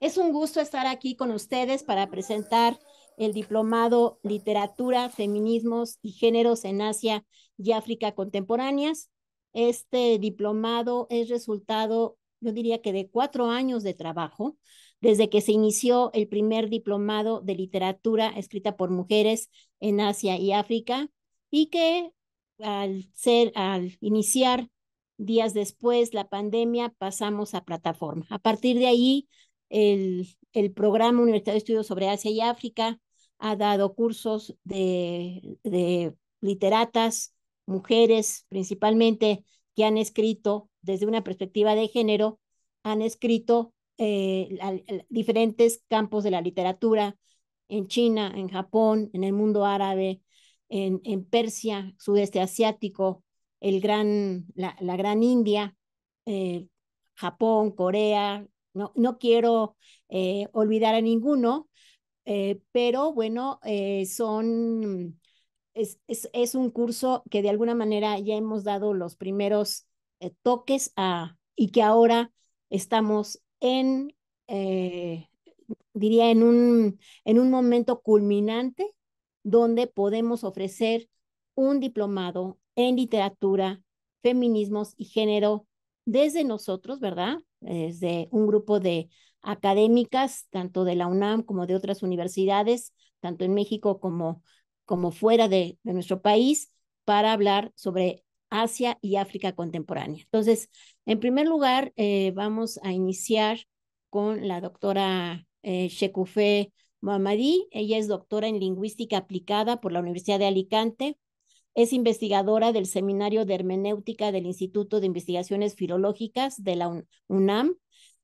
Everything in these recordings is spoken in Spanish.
Es un gusto estar aquí con ustedes para presentar el diplomado Literatura, Feminismos y Géneros en Asia y África Contemporáneas. Este diplomado es resultado, yo diría que de cuatro años de trabajo, desde que se inició el primer diplomado de literatura escrita por mujeres en Asia y África, y que al, ser, al iniciar días después la pandemia pasamos a plataforma. A partir de ahí el, el programa Universidad de Estudios sobre Asia y África, ha dado cursos de, literatas, mujeres principalmente, que han escrito desde una perspectiva de género, han escrito eh, diferentes campos de la literatura en China, en Japón, en el mundo árabe, en, en Persia, sudeste asiático, el gran, la, gran India, eh, Japón, Corea, no, quiero eh, olvidar a ninguno, eh, pero bueno, eh, son, es, un curso que de alguna manera ya hemos dado los primeros toques a, y que ahora estamos en, diría, en un, en un momento culminante donde podemos ofrecer un diplomado en literatura, feminismos y género desde nosotros, ¿verdad? Desde un grupo de académicas, tanto de la UNAM como de otras universidades, tanto en México como, como fuera de, nuestro país, para hablar sobre Asia y África contemporánea. Entonces, en primer lugar, eh, vamos a iniciar con la doctora eh, Shekufe Ella es doctora en lingüística aplicada por la Universidad de Alicante, es investigadora del Seminario de Hermenéutica del Instituto de Investigaciones Filológicas de la UNAM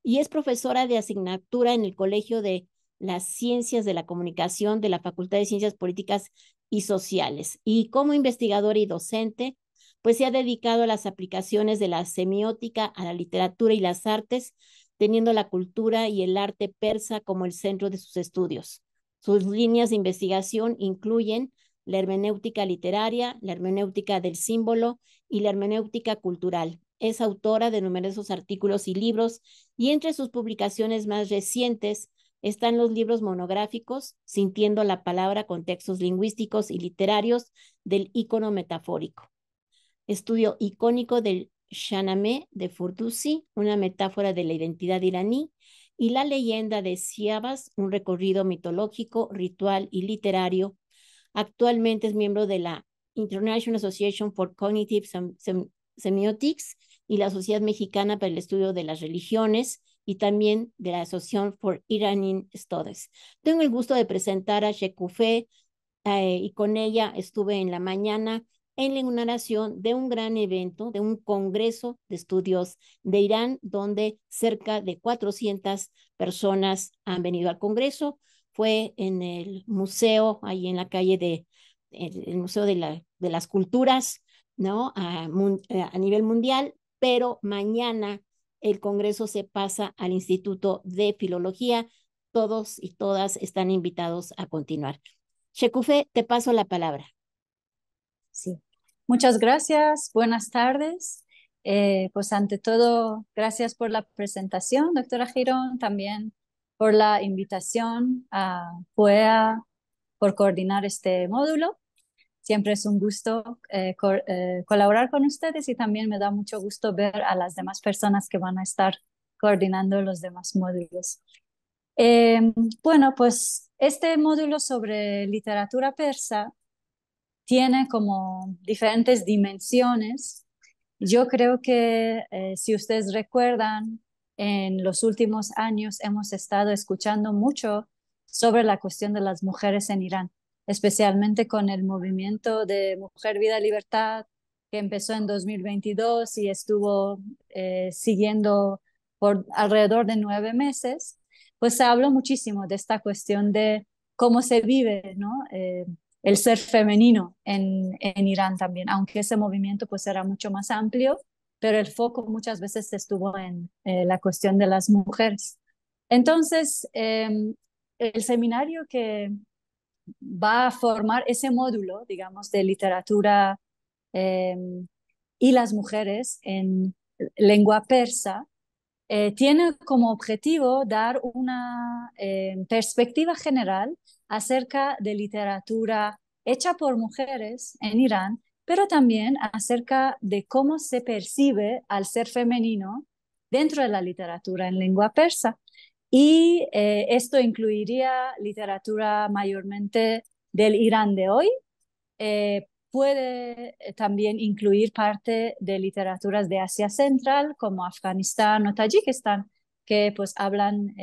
y es profesora de asignatura en el Colegio de las Ciencias de la Comunicación de la Facultad de Ciencias Políticas y Sociales. Y como investigadora y docente, pues se ha dedicado a las aplicaciones de la semiótica a la literatura y las artes, teniendo la cultura y el arte persa como el centro de sus estudios. Sus líneas de investigación incluyen la hermenéutica literaria, la hermenéutica del símbolo y la hermenéutica cultural. Es autora de numerosos artículos y libros y entre sus publicaciones más recientes están los libros monográficos Sintiendo la palabra con textos lingüísticos y literarios del ícono metafórico. Estudio icónico del Shanameh de Furtusi, una metáfora de la identidad iraní, y la leyenda de Siabas, un recorrido mitológico, ritual y literario Actualmente es miembro de la International Association for Cognitive Semiotics y la Sociedad Mexicana para el Estudio de las Religiones y también de la Asociación for Iranian Studies. Tengo el gusto de presentar a Shekufe eh, y con ella estuve en la mañana en la inauguración de un gran evento, de un congreso de estudios de Irán, donde cerca de 400 personas han venido al congreso fue en el museo, ahí en la calle de, el, Museo de, la, de las Culturas, ¿no? Eh, a, nivel mundial, pero mañana el Congreso se pasa al Instituto de Filología. Todos y todas están invitados a continuar. Shekufe, te paso la palabra. Sí, muchas gracias. Buenas tardes. Eh, pues ante todo, gracias por la presentación, doctora Girón, también por la invitación a POEA por coordinar este módulo. Siempre es un gusto eh, eh, colaborar con ustedes y también me da mucho gusto ver a las demás personas que van a estar coordinando los demás módulos. Em, bueno, pues este módulo sobre literatura persa tiene como diferentes dimensiones. Yo creo que eh, si ustedes recuerdan, en los últimos años hemos estado escuchando mucho sobre la cuestión de las mujeres en Irán, especialmente con el movimiento de Mujer, Vida, Libertad, que empezó en 2022 y estuvo eh, siguiendo por alrededor de nueve meses, pues se habló muchísimo de esta cuestión de cómo se vive eh, el ser femenino en, en Irán también, aunque ese movimiento pues era mucho más amplio pero el foco muchas veces estuvo en eh, la cuestión de las mujeres. Entonces, em, el seminario que va a formar ese módulo, digamos, de literatura em, y las mujeres en lengua persa, eh, tiene como objetivo dar una em, perspectiva general acerca de literatura hecha por mujeres en Irán pero también acerca de cómo se percibe al ser femenino dentro de la literatura en lengua persa. Y eh, esto incluiría literatura mayormente del Irán de hoy. Eh, puede eh, también incluir parte de literaturas de Asia Central como Afganistán o Tayikistán, que pues hablan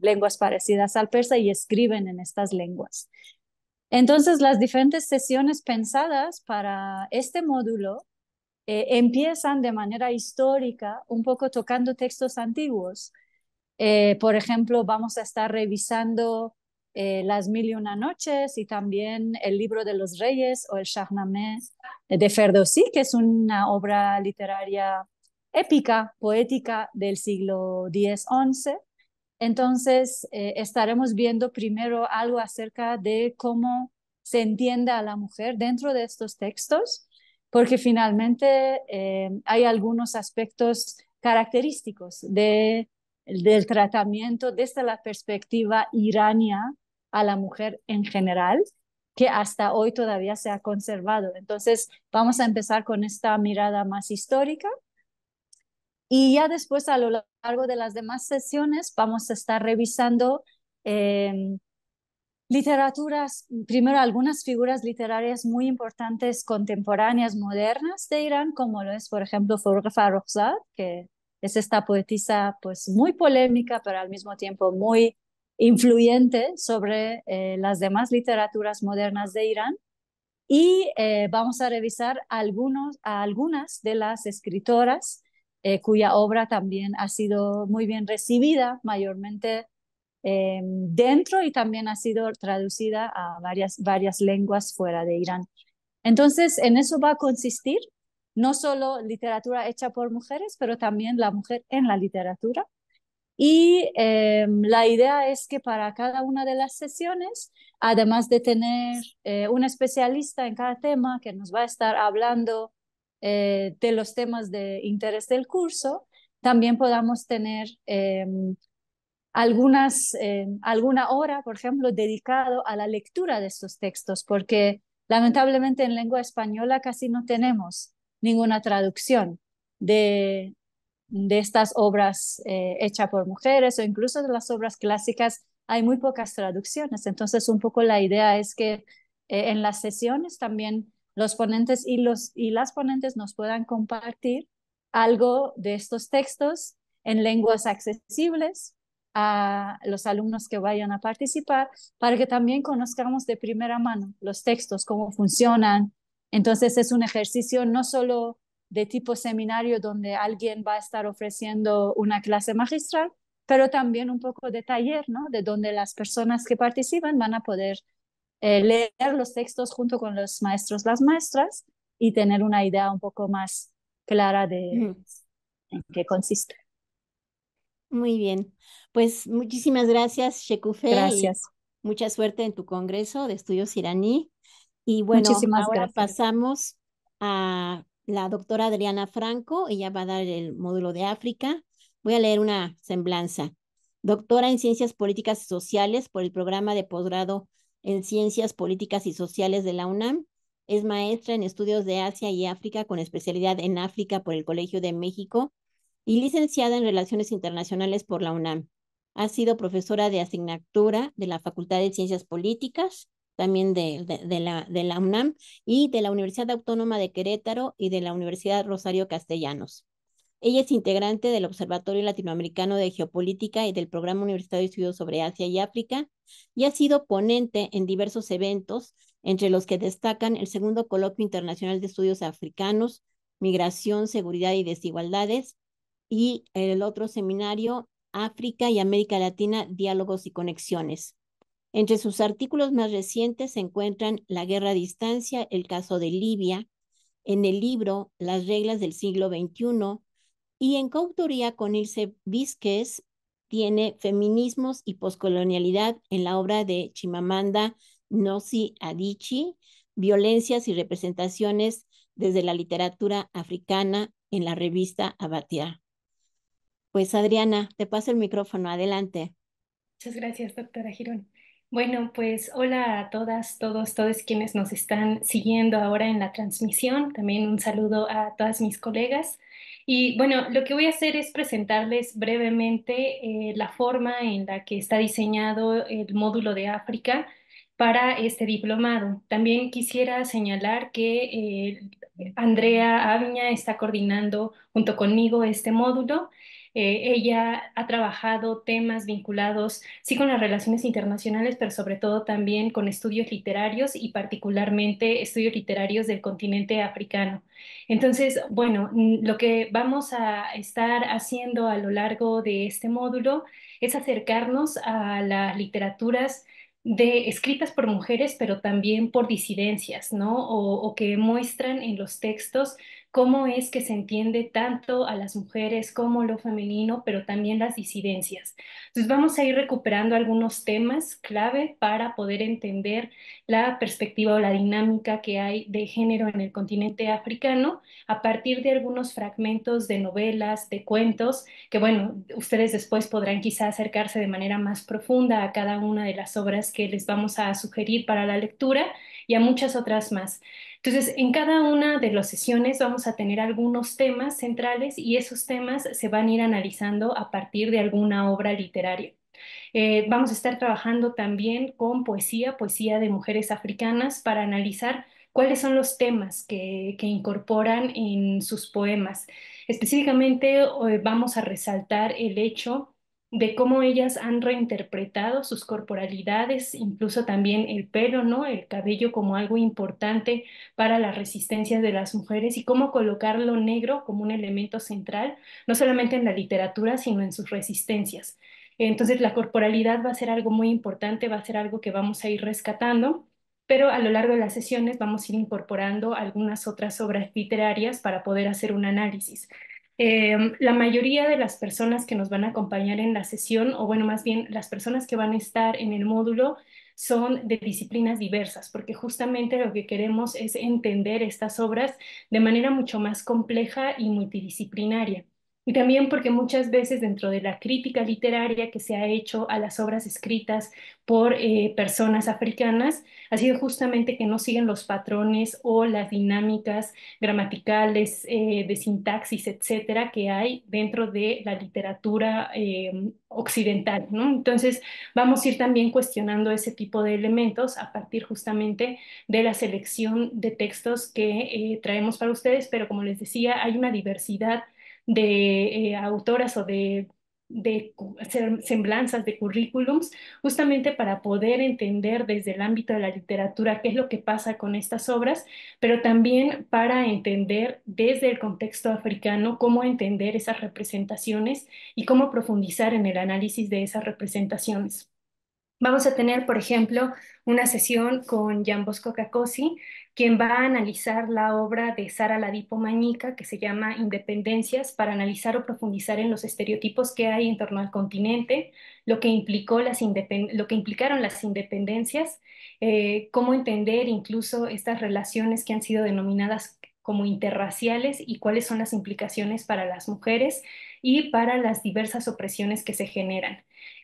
lenguas parecidas al persa y escriben en estas lenguas. Entonces, las diferentes sesiones pensadas para este módulo eh, empiezan de manera histórica, un poco tocando textos antiguos. Eh, por ejemplo, vamos a estar revisando eh, Las Mil y Una Noches y también el Libro de los Reyes o el Shahnameh de Ferdowsi, que es una obra literaria épica, poética del siglo X-XI. Entonces, eh, estaremos viendo primero algo acerca de cómo se entiende a la mujer dentro de estos textos, porque finalmente eh, hay algunos aspectos característicos del tratamiento desde la perspectiva irania a la mujer en general, que hasta hoy todavía se ha conservado. Entonces, vamos a empezar con esta mirada más histórica y ya después, a lo largo de las demás sesiones, vamos a estar revisando em, literaturas, primero algunas figuras literarias muy importantes, contemporáneas, modernas de Irán, como lo es, por ejemplo, Forghafa Roxad, que es esta poetisa pues muy polémica, pero al mismo tiempo muy influyente sobre eh, las demás literaturas modernas de Irán. Y eh, vamos a revisar algunos, a algunas de las escritoras eh, cuya obra también ha sido muy bien recibida, mayormente eh, dentro y también ha sido traducida a varias, varias lenguas fuera de Irán. Entonces, en eso va a consistir no solo literatura hecha por mujeres, pero también la mujer en la literatura. Y eh, la idea es que para cada una de las sesiones, además de tener un especialista en cada tema que nos va a estar hablando eh, de los temas de interés del curso, también podamos tener eh, algunas, eh, alguna hora, por ejemplo, dedicado a la lectura de estos textos, porque lamentablemente en lengua española casi no tenemos ninguna traducción de, de estas obras hechas por mujeres o incluso de las obras clásicas. Hay muy pocas traducciones, entonces un poco la idea es que en las sesiones también los ponentes y, los, y las ponentes nos puedan compartir algo de estos textos en lenguas accesibles a los alumnos que vayan a participar para que también conozcamos de primera mano los textos, cómo funcionan. Entonces es un ejercicio no solo de tipo seminario donde alguien va a estar ofreciendo una clase magistral, pero también un poco de taller, ¿no? De donde las personas que participan van a poder eh, leer los textos junto con los maestros, las maestras, y tener una idea un poco más clara de en qué consiste. Muy bien, pues muchísimas gracias, Shekufe. Gracias. mucha suerte en tu congreso de estudios iraní. Y bueno, ahora pasamos a la doctora Adriana Franco, ella va a dar el módulo de África. Voy a leer una semblanza. Doctora en Ciencias Políticas y Sociales por el programa de posgrado en Ciencias Políticas y Sociales de la UNAM. Es maestra en estudios de Asia y África con especialidad en África por el Colegio de México y licenciada en Relaciones Internacionales por la UNAM. Ha sido profesora de asignatura de la Facultad de Ciencias Políticas, también de, la, de la UNAM y de la Universidad Autónoma de Querétaro y de la Universidad Rosario Castellanos. Ella es integrante del Observatorio Latinoamericano de Geopolítica y del Programa Universitario de Estudios sobre Asia y África y ha sido ponente en diversos eventos, entre los que destacan el segundo Coloquio Internacional de Estudios Africanos, Migración, Seguridad y Desigualdades y el otro seminario África y América Latina, Diálogos y Conexiones. Entre sus artículos más recientes se encuentran La guerra a distancia, el caso de Libia, en el libro Las reglas del siglo XXI, y en coautoría con Ilse Vizquez tiene Feminismos y Poscolonialidad en la obra de Chimamanda Ngozi Adichie, Violencias y Representaciones desde la literatura africana en la revista Abatia. Pues Adriana, te paso el micrófono, adelante. Muchas gracias, doctora Girón. Bueno, pues hola a todas, todos, todos quienes nos están siguiendo ahora en la transmisión. También un saludo a todas mis colegas. Y bueno, lo que voy a hacer es presentarles brevemente eh, la forma en la que está diseñado el módulo de África para este diplomado. También quisiera señalar que eh, Andrea Aviña está coordinando junto conmigo este módulo eh, ella ha trabajado temas vinculados, sí, con las relaciones internacionales, pero sobre todo también con estudios literarios y particularmente estudios literarios del continente africano. Entonces, bueno, mm, lo que vamos a estar haciendo a lo largo de este módulo es acercarnos a las literaturas de escritas por mujeres, pero también por disidencias, ¿no? o que muestran en los textos cómo es que se entiende tanto a las mujeres como lo femenino, pero también las disidencias. Entonces vamos a ir recuperando algunos temas clave para poder entender la perspectiva o la dinámica que hay de género en el continente africano a partir de algunos fragmentos de novelas, de cuentos, que bueno, ustedes después podrán quizá acercarse de manera más profunda a cada una de las obras que les vamos a sugerir para la lectura y a muchas otras más. Entonces, en cada una de las sesiones vamos a tener algunos temas centrales y esos temas se van a ir analizando a partir de alguna obra literaria. Eh, vamos a estar trabajando también con poesía, poesía de mujeres africanas, para analizar cuáles son los temas que, incorporan en sus poemas. Específicamente eh, vamos a resaltar el hecho de cómo ellas han reinterpretado sus corporalidades, incluso también el pelo, ¿no? El cabello como algo importante para las resistencia de las mujeres y cómo colocar lo negro como un elemento central, no solamente en la literatura, sino en sus resistencias. Entonces la corporalidad va a ser algo muy importante, va a ser algo que vamos a ir rescatando, pero a lo largo de las sesiones vamos a ir incorporando algunas otras obras literarias para poder hacer un análisis. Em, la mayoría de las personas que nos van a acompañar en la sesión, o bueno, más bien las personas que van a estar en el módulo, son de disciplinas diversas, porque justamente lo que queremos es entender estas obras de manera mucho más compleja y multidisciplinaria y también porque muchas veces dentro de la crítica literaria que se ha hecho a las obras escritas por eh, personas africanas, ha sido justamente que no siguen los patrones o las dinámicas gramaticales, eh, de sintaxis, etcétera, que hay dentro de la literatura eh, occidental. Entonces, vamos a ir también cuestionando ese tipo de elementos a partir justamente de la selección de textos que traemos para ustedes, pero como les decía, hay una diversidad de eh, autoras o de, de semblanzas de currículums, justamente para poder entender desde el ámbito de la literatura qué es lo que pasa con estas obras, pero también para entender desde el contexto africano cómo entender esas representaciones y cómo profundizar en el análisis de esas representaciones. Vamos a tener, por ejemplo, una sesión con Jan Bosco Kakosi quien va a analizar la obra de Sara Ladipo Mañica, que se llama Independencias, para analizar o profundizar en los estereotipos que hay en torno al continente, lo que, implicó las lo que implicaron las independencias, eh, cómo entender incluso estas relaciones que han sido denominadas como interraciales y cuáles son las implicaciones para las mujeres y para las diversas opresiones que se generan.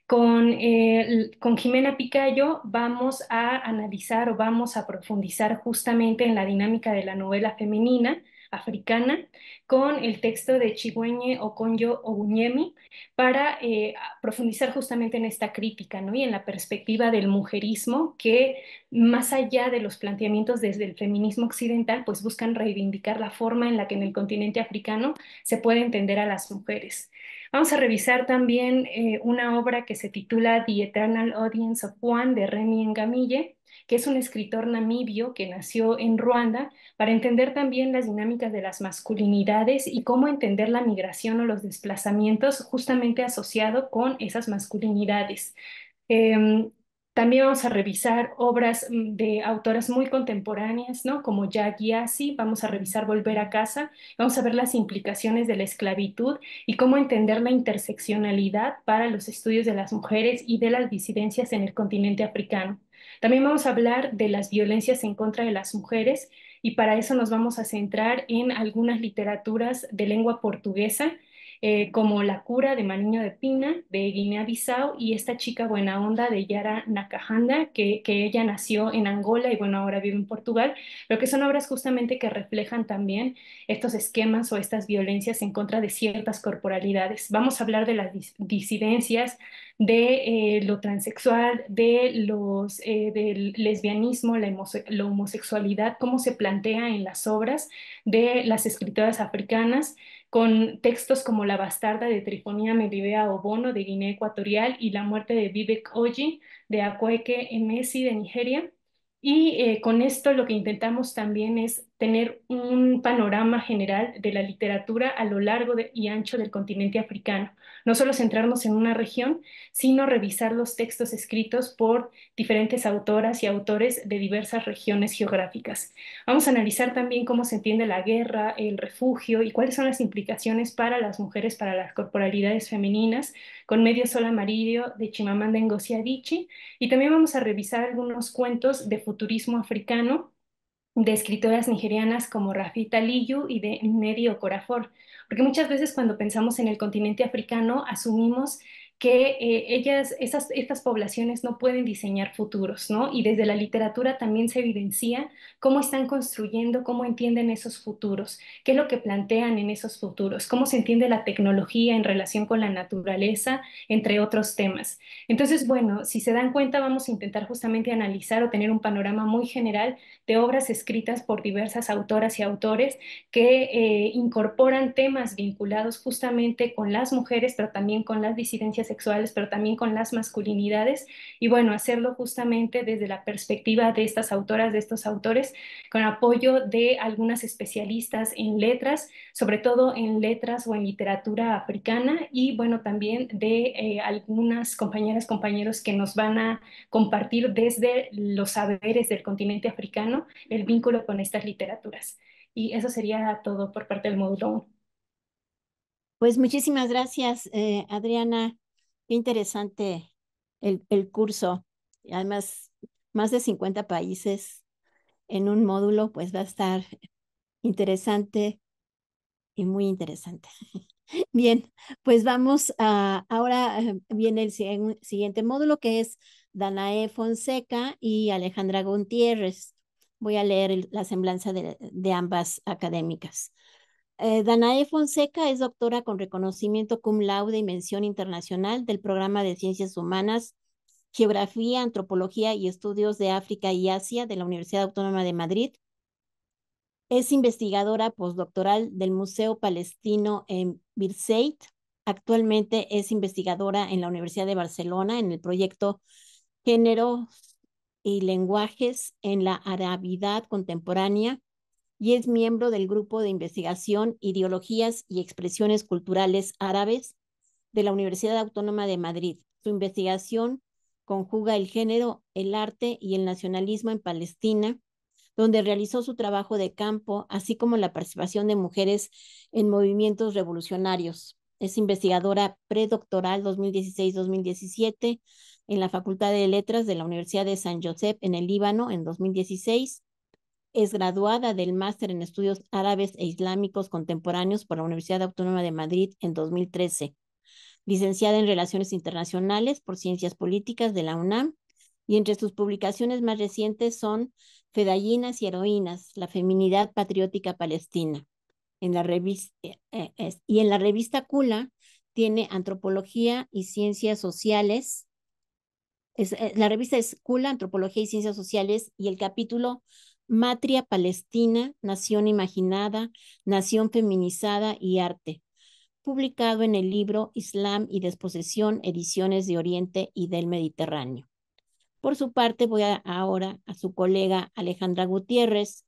Eh, con, Jimena Picayo vamos a analizar o vamos a profundizar justamente en la dinámica de la novela femenina africana con el texto de Chigüeñe Okonjo Oguñemi para eh, profundizar justamente en esta crítica ¿no? y en la perspectiva del mujerismo que más allá de los planteamientos desde el feminismo occidental pues buscan reivindicar la forma en la que en el continente africano se puede entender a las mujeres. Vamos a revisar también eh, una obra que se titula The Eternal Audience of One de Remy Engamille, que es un escritor namibio que nació en Ruanda, para entender también las dinámicas de las masculinidades y cómo entender la migración o los desplazamientos justamente asociado con esas masculinidades. Em, también vamos a revisar obras mm, de autoras muy contemporáneas, ¿no? como Jack Yassi, vamos a revisar Volver a casa, vamos a ver las implicaciones de la esclavitud y cómo entender la interseccionalidad para los estudios de las mujeres y de las disidencias en el continente africano. También vamos a hablar de las violencias en contra de las mujeres y para eso nos vamos a centrar en algunas literaturas de lengua portuguesa eh, como La Cura de Mariño de Pina de Guinea-Bissau y esta chica buena onda de Yara Nakahanda, que, ella nació en Angola y bueno, ahora vive en Portugal, pero que son obras justamente que reflejan también estos esquemas o estas violencias en contra de ciertas corporalidades. Vamos a hablar de las disidencias, de eh, lo transexual, de los, eh, del lesbianismo, la, la homosexualidad, cómo se plantea en las obras de las escritoras africanas con textos como La bastarda de Trifonía Melibea Obono de Guinea Ecuatorial y La muerte de Vivek Oji de Akweke Emesi de Nigeria. Y eh, con esto lo que intentamos también es tener un panorama general de la literatura a lo largo y ancho del continente africano, no solo centrarnos en una región, sino revisar los textos escritos por diferentes autoras y autores de diversas regiones geográficas. Vamos a analizar también cómo se entiende la guerra, el refugio y cuáles son las implicaciones para las mujeres, para las corporalidades femeninas, con Medio Sol Amarillo de Chimamanda Ngozi Adichie, y también vamos a revisar algunos cuentos de futurismo africano de escritoras nigerianas como Rafita Liyu y de Nnedi Okorafor, porque muchas veces cuando pensamos en el continente africano asumimos que eh, ellas, esas, estas poblaciones no pueden diseñar futuros, ¿no? Y desde la literatura también se evidencia cómo están construyendo, cómo entienden esos futuros, qué es lo que plantean en esos futuros, cómo se entiende la tecnología en relación con la naturaleza, entre otros temas. Entonces, bueno, si se dan cuenta, vamos a intentar justamente analizar o tener un panorama muy general de obras escritas por diversas autoras y autores que eh, incorporan temas vinculados justamente con las mujeres, pero también con las disidencias pero también con las masculinidades, y bueno, hacerlo justamente desde la perspectiva de estas autoras, de estos autores, con apoyo de algunas especialistas en letras, sobre todo en letras o en literatura africana, y bueno, también de eh, algunas compañeras, compañeros que nos van a compartir desde los saberes del continente africano el vínculo con estas literaturas. Y eso sería todo por parte del módulo 1. Pues muchísimas gracias, eh, Adriana. Qué interesante el, curso. Además, más de 50 países en un módulo, pues va a estar interesante y muy interesante. Bien, pues vamos a, ahora eh, viene el siguiente módulo que es Danae Fonseca y Alejandra Gutiérrez. Voy a leer la semblanza de, de ambas académicas. Eh, Danae Fonseca es doctora con reconocimiento cum laude y mención internacional del programa de Ciencias Humanas, Geografía, Antropología y Estudios de África y Asia de la Universidad Autónoma de Madrid. Es investigadora postdoctoral del Museo Palestino en Birseit. Actualmente es investigadora en la Universidad de Barcelona en el proyecto Género y Lenguajes en la Arabidad Contemporánea y es miembro del Grupo de Investigación, Ideologías y Expresiones Culturales Árabes de la Universidad Autónoma de Madrid. Su investigación conjuga el género, el arte y el nacionalismo en Palestina, donde realizó su trabajo de campo, así como la participación de mujeres en movimientos revolucionarios. Es investigadora predoctoral 2016-2017 en la Facultad de Letras de la Universidad de San Josep en el Líbano en 2016 es graduada del Máster en Estudios Árabes e Islámicos Contemporáneos por la Universidad Autónoma de Madrid en 2013, licenciada en Relaciones Internacionales por Ciencias Políticas de la UNAM, y entre sus publicaciones más recientes son Fedallinas y Heroínas, la feminidad patriótica palestina. En la revista, eh, eh, y en la revista CULA tiene Antropología y Ciencias Sociales. Es, eh, la revista es CULA, Antropología y Ciencias Sociales, y el capítulo Matria Palestina, Nación Imaginada, Nación Feminizada y Arte, publicado en el libro Islam y Desposesión, Ediciones de Oriente y del Mediterráneo. Por su parte, voy ahora a su colega Alejandra Gutiérrez,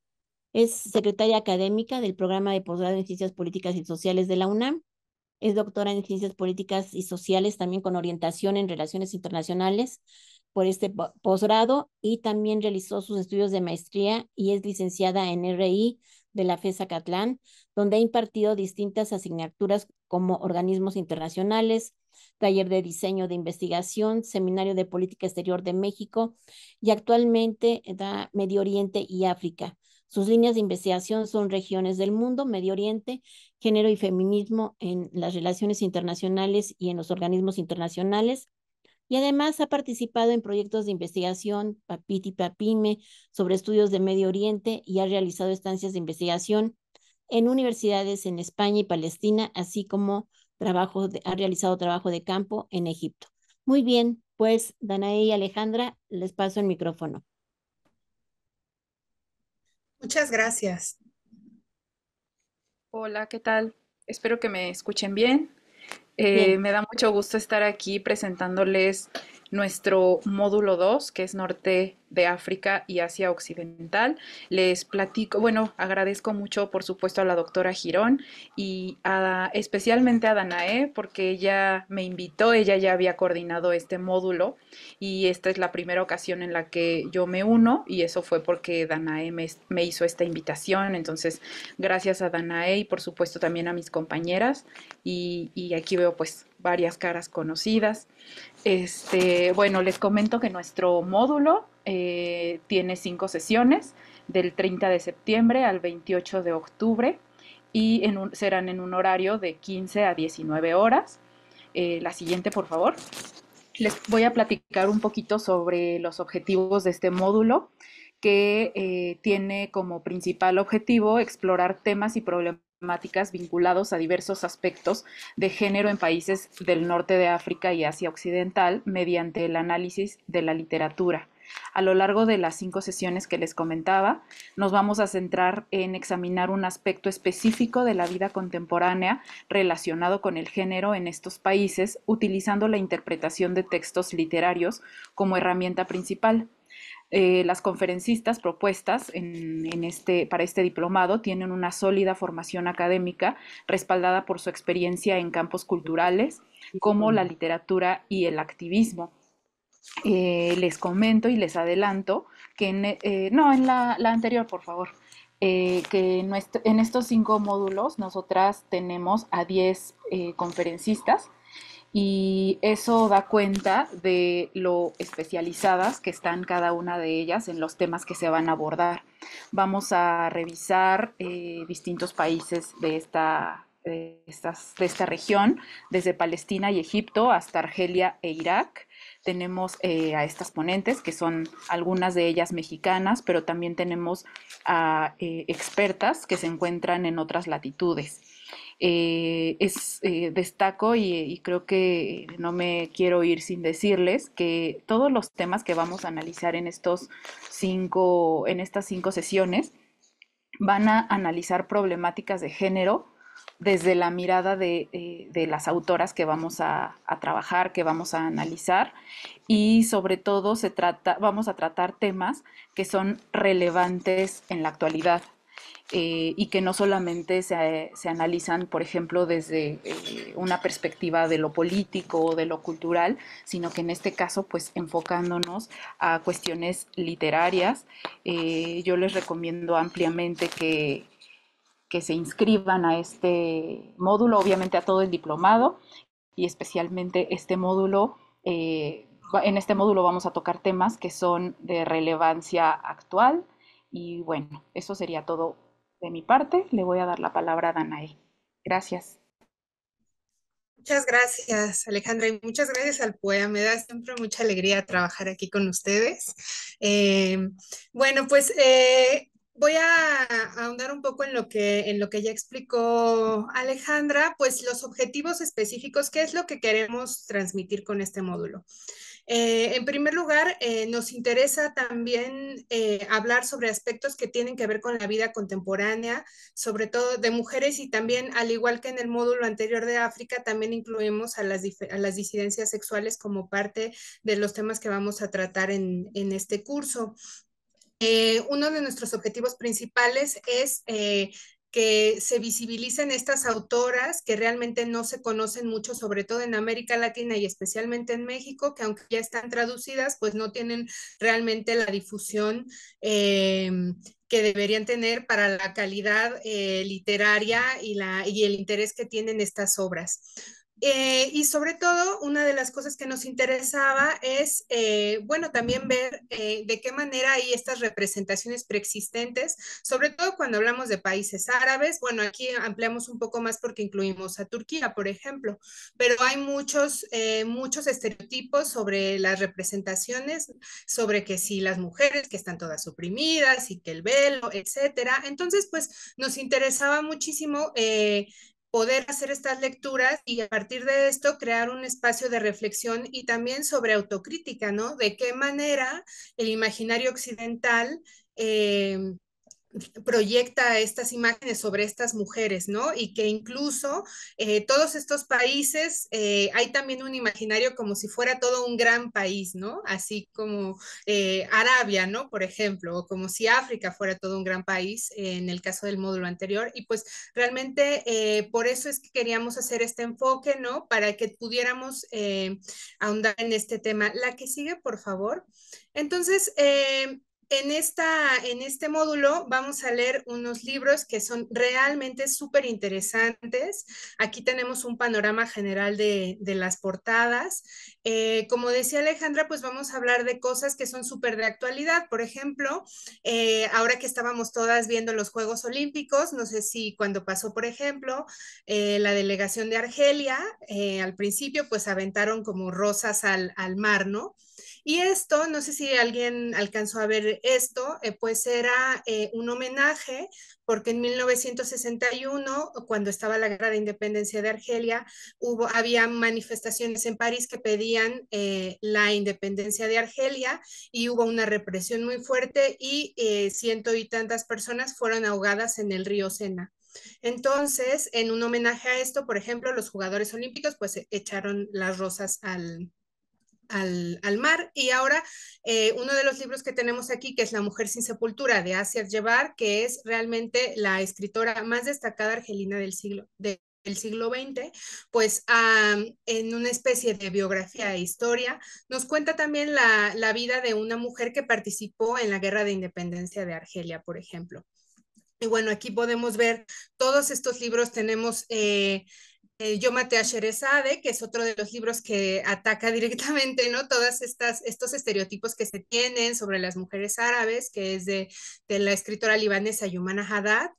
es secretaria académica del programa de posgrado en Ciencias Políticas y Sociales de la UNAM. Es doctora en Ciencias Políticas y Sociales, también con orientación en Relaciones Internacionales por este posgrado y también realizó sus estudios de maestría y es licenciada en RI de la FESA Catlán, donde ha impartido distintas asignaturas como organismos internacionales, taller de diseño de investigación, seminario de política exterior de México y actualmente da Medio Oriente y África. Sus líneas de investigación son regiones del mundo, Medio Oriente, género y feminismo en las relaciones internacionales y en los organismos internacionales, y además ha participado en proyectos de investigación Papiti Papime sobre estudios de Medio Oriente y ha realizado estancias de investigación en universidades en España y Palestina, así como ha realizado trabajo de campo en Egipto. Muy bien, pues Danae y Alejandra, les paso el micrófono. Muchas gracias. Hola, ¿qué tal? Espero que me escuchen bien. Eh, me da mucho gusto estar aquí presentándoles nuestro módulo 2, que es Norte de África y Asia Occidental. Les platico, bueno, agradezco mucho, por supuesto, a la doctora Girón y especialmente a Danae, porque ella me invitó, ella ya había coordinado este módulo y esta es la primera ocasión en la que yo me uno y eso fue porque Danae me, hizo esta invitación. Entonces, gracias a Danae y, por supuesto, también a mis compañeras y, aquí veo pues varias caras conocidas. Este, bueno, les comento que nuestro módulo eh, tiene cinco sesiones del 30 de septiembre al 28 de octubre y serán en un horario de 15 a 19 horas. Eh, la siguiente, por favor. Les voy a platicar un poquito sobre los objetivos de este módulo que eh, tiene como principal objetivo explorar temas y problemáticas vinculados a diversos aspectos de género en países del norte de África y Asia Occidental mediante el análisis de la literatura. A lo largo de las cinco sesiones que les comentaba, nos vamos a centrar en examinar un aspecto específico de la vida contemporánea relacionado con el género en estos países, utilizando la interpretación de textos literarios como herramienta principal. Eh, las conferencistas propuestas este, para este diplomado tienen una sólida formación académica respaldada por su experiencia en campos culturales como la literatura y el activismo. Eh, les comento y les adelanto que, en, eh, no, en la, anterior, por favor, eh, que en, estos cinco módulos nosotras tenemos a 10 conferencistas y eso da cuenta de lo especializadas que están cada una de ellas en los temas que se van a abordar. Vamos a revisar distintos países de esta región, desde Palestina y Egipto hasta Argelia e Irak, tenemos eh, a estas ponentes, que son algunas de ellas mexicanas, pero también tenemos a eh, expertas que se encuentran en otras latitudes. Eh, es, destaco y, creo que no me quiero ir sin decirles que todos los temas que vamos a analizar en, estos cinco, en estas cinco sesiones van a analizar problemáticas de género, desde la mirada eh, de, las autoras que vamos a, a, trabajar, que vamos a analizar y sobre todo se trata, vamos a tratar temas que son relevantes en la actualidad eh, y que no solamente se, se, analizan, por ejemplo, desde eh, una perspectiva de lo político o de lo cultural, sino que en este caso, pues enfocándonos a cuestiones literarias, yo les recomiendo ampliamente que que se inscriban a este módulo, obviamente a todo el diplomado y especialmente este módulo. Eh, en este módulo vamos a tocar temas que son de relevancia actual y bueno, eso sería todo de mi parte. Le voy a dar la palabra a Danae. Gracias. Muchas gracias, Alejandra, y muchas gracias al PUEA. Me da siempre mucha alegría trabajar aquí con ustedes. Eh, bueno, pues eh, voy a ahondar un poco en lo que en lo que ya explicó Alejandra, pues los objetivos específicos, qué es lo que queremos transmitir con este módulo. Eh, en primer lugar, eh, nos interesa también eh, hablar sobre aspectos que tienen que ver con la vida contemporánea, sobre todo de mujeres y también, al igual que en el módulo anterior de África, también incluimos a las, las disidencias sexuales como parte de los temas que vamos a tratar en, en este curso. Eh, uno de nuestros objetivos principales es eh, que se visibilicen estas autoras que realmente no se conocen mucho, sobre todo en América Latina y especialmente en México, que aunque ya están traducidas, pues no tienen realmente la difusión eh, que deberían tener para la calidad literaria y, la, y el interés que tienen estas obras. Eh, y sobre todo, una de las cosas que nos interesaba es, eh, bueno, también ver eh, de qué manera hay estas representaciones preexistentes, sobre todo cuando hablamos de países árabes. Bueno, aquí ampliamos un poco más porque incluimos a Turquía, por ejemplo, pero hay muchos, muchos estereotipos sobre las representaciones, sobre que si las mujeres que están todas oprimidas y que el velo, etcétera. Entonces, pues nos interesaba muchísimo poder hacer estas lecturas y a partir de esto crear un espacio de reflexión y también sobre autocrítica, ¿no? De qué manera el imaginario occidental eh, proyecta estas imágenes sobre estas mujeres, ¿no? Y que incluso eh, todos estos países, eh, hay también un imaginario como si fuera todo un gran país, ¿no? Así como eh, Arabia, ¿no? Por ejemplo, o como si África fuera todo un gran país, en el caso del módulo anterior. Y pues realmente por eso es que queríamos hacer este enfoque, ¿no? Para que pudiéramos ahondar en este tema. La que sigue, por favor. Entonces, en, esta, en este módulo vamos a leer unos libros que son realmente súper interesantes. Aquí tenemos un panorama general de, las portadas. Eh, como decía Alejandra, pues vamos a hablar de cosas que son súper de actualidad. Por ejemplo, eh, ahora que estábamos todas viendo los Juegos Olímpicos, no sé si cuando pasó, por ejemplo, eh, la delegación de Argelia, al principio pues aventaron como rosas al, al mar, ¿no? Y esto, no sé si alguien alcanzó a ver esto, eh, pues era eh, un homenaje, porque en 1961, cuando estaba la guerra de independencia de Argelia, hubo, había manifestaciones en París que pedían eh, la independencia de Argelia y hubo una represión muy fuerte y ciento y tantas personas fueron ahogadas en el río Sena. Entonces, en un homenaje a esto, por ejemplo, los jugadores olímpicos pues echaron las rosas al, al, mar. Y ahora eh, uno de los libros que tenemos aquí, que es La Mujer sin Sepultura de Asia Llevar, que es realmente la escritora más destacada argelina del siglo. del siglo XX, pues en una especie de biografía e historia, nos cuenta también la, vida de una mujer que participó en la Guerra de Independencia de Argelia, por ejemplo. Y bueno, aquí podemos ver todos estos libros, tenemos eh, eh, Yo maté a Sherezade, que es otro de los libros que ataca directamente, ¿no? Todas estas, estos estereotipos que se tienen sobre las mujeres árabes, que es de, la escritora libanesa Yumana Haddad.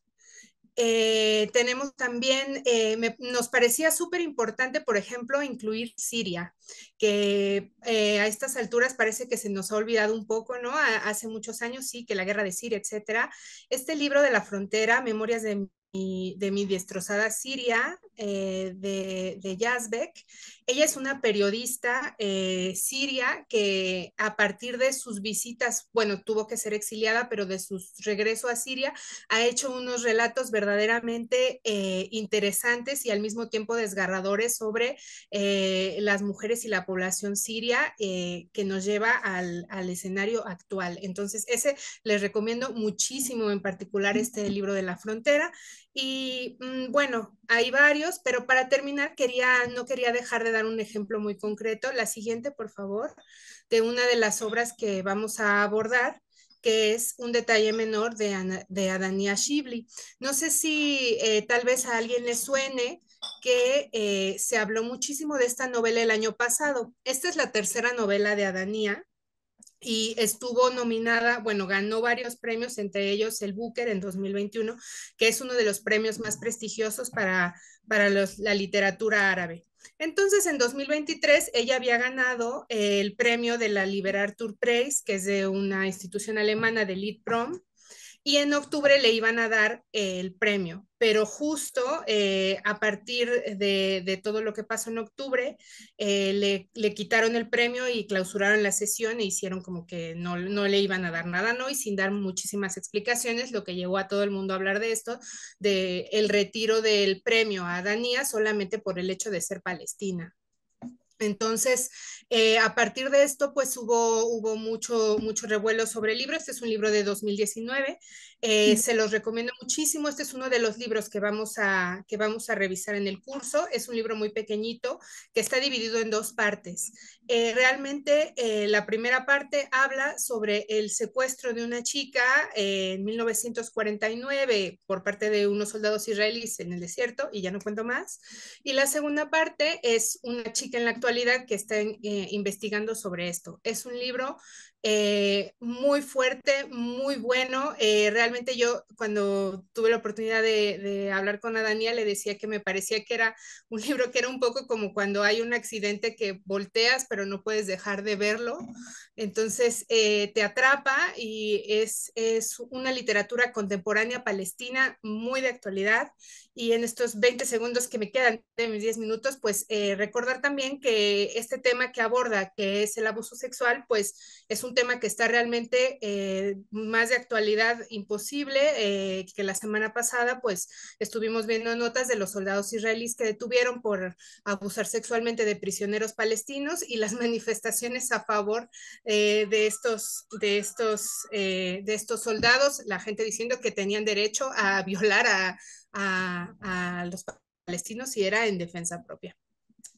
Eh, tenemos también, eh, nos parecía súper importante, por ejemplo, incluir Siria, que a estas alturas parece que se nos ha olvidado un poco, ¿no? hace muchos años sí, que la guerra de Siria, etcétera. Este libro de la frontera, Memorias de de mi destrozada Siria eh, de, de Yazbek ella es una periodista eh, siria que a partir de sus visitas, bueno, tuvo que ser exiliada, pero de su regreso a Siria, ha hecho unos relatos verdaderamente eh, interesantes y al mismo tiempo desgarradores sobre eh, las mujeres y la población siria que nos lleva al, al, escenario actual. Entonces, ese les recomiendo muchísimo, en particular este libro de la frontera. Y mm, bueno, hay varios, pero para terminar, quería, no quería dejar de dar un ejemplo muy concreto. La siguiente, por favor, de una de las obras que vamos a abordar, que es un detalle menor de, de Adania Shibli. No sé si eh, tal vez a alguien le suene que eh, se habló muchísimo de esta novela el año pasado. Esta es la tercera novela de Adania y estuvo nominada, bueno, ganó varios premios, entre ellos el Booker en 2021, que es uno de los premios más prestigiosos para, para la literatura árabe. Entonces, en 2023, ella había ganado el premio de la Liberar Tour Prize, que es de una institución alemana de Lead y en octubre le iban a dar el premio. Pero justo eh, a partir de, todo lo que pasó en octubre, eh, le, quitaron el premio y clausuraron la sesión e hicieron como que no, le iban a dar nada, ¿no? Y sin dar muchísimas explicaciones, lo que llevó a todo el mundo a hablar de esto, de el retiro del premio a Danía solamente por el hecho de ser palestina. Entonces, eh, a partir de esto, pues hubo, hubo mucho, mucho revuelo sobre el libro. Este es un libro de 2019 eh, se los recomiendo muchísimo. Este es uno de los libros que vamos, a, que vamos a revisar en el curso. Es un libro muy pequeñito que está dividido en dos partes. Eh, realmente eh, la primera parte habla sobre el secuestro de una chica en 1949 por parte de unos soldados israelíes en el desierto y ya no cuento más. Y la segunda parte es una chica en la actualidad que está investigando sobre esto. Es un libro eh, muy fuerte, muy bueno. Eh, realmente yo cuando tuve la oportunidad de, hablar con Adania le decía que me parecía que era un libro que era un poco como cuando hay un accidente que volteas pero no puedes dejar de verlo. Entonces eh, te atrapa y es, es una literatura contemporánea palestina muy de actualidad y en estos 20 segundos que me quedan de mis 10 minutos, pues eh, recordar también que este tema que aborda, que es el abuso sexual, pues es un tema que está realmente eh, más de actualidad imposible, eh, que la semana pasada pues estuvimos viendo notas de los soldados israelíes que detuvieron por abusar sexualmente de prisioneros palestinos y las manifestaciones a favor de estos, de estos, de estos soldados, la gente diciendo que tenían derecho a violar a a, los palestinos y era en defensa propia.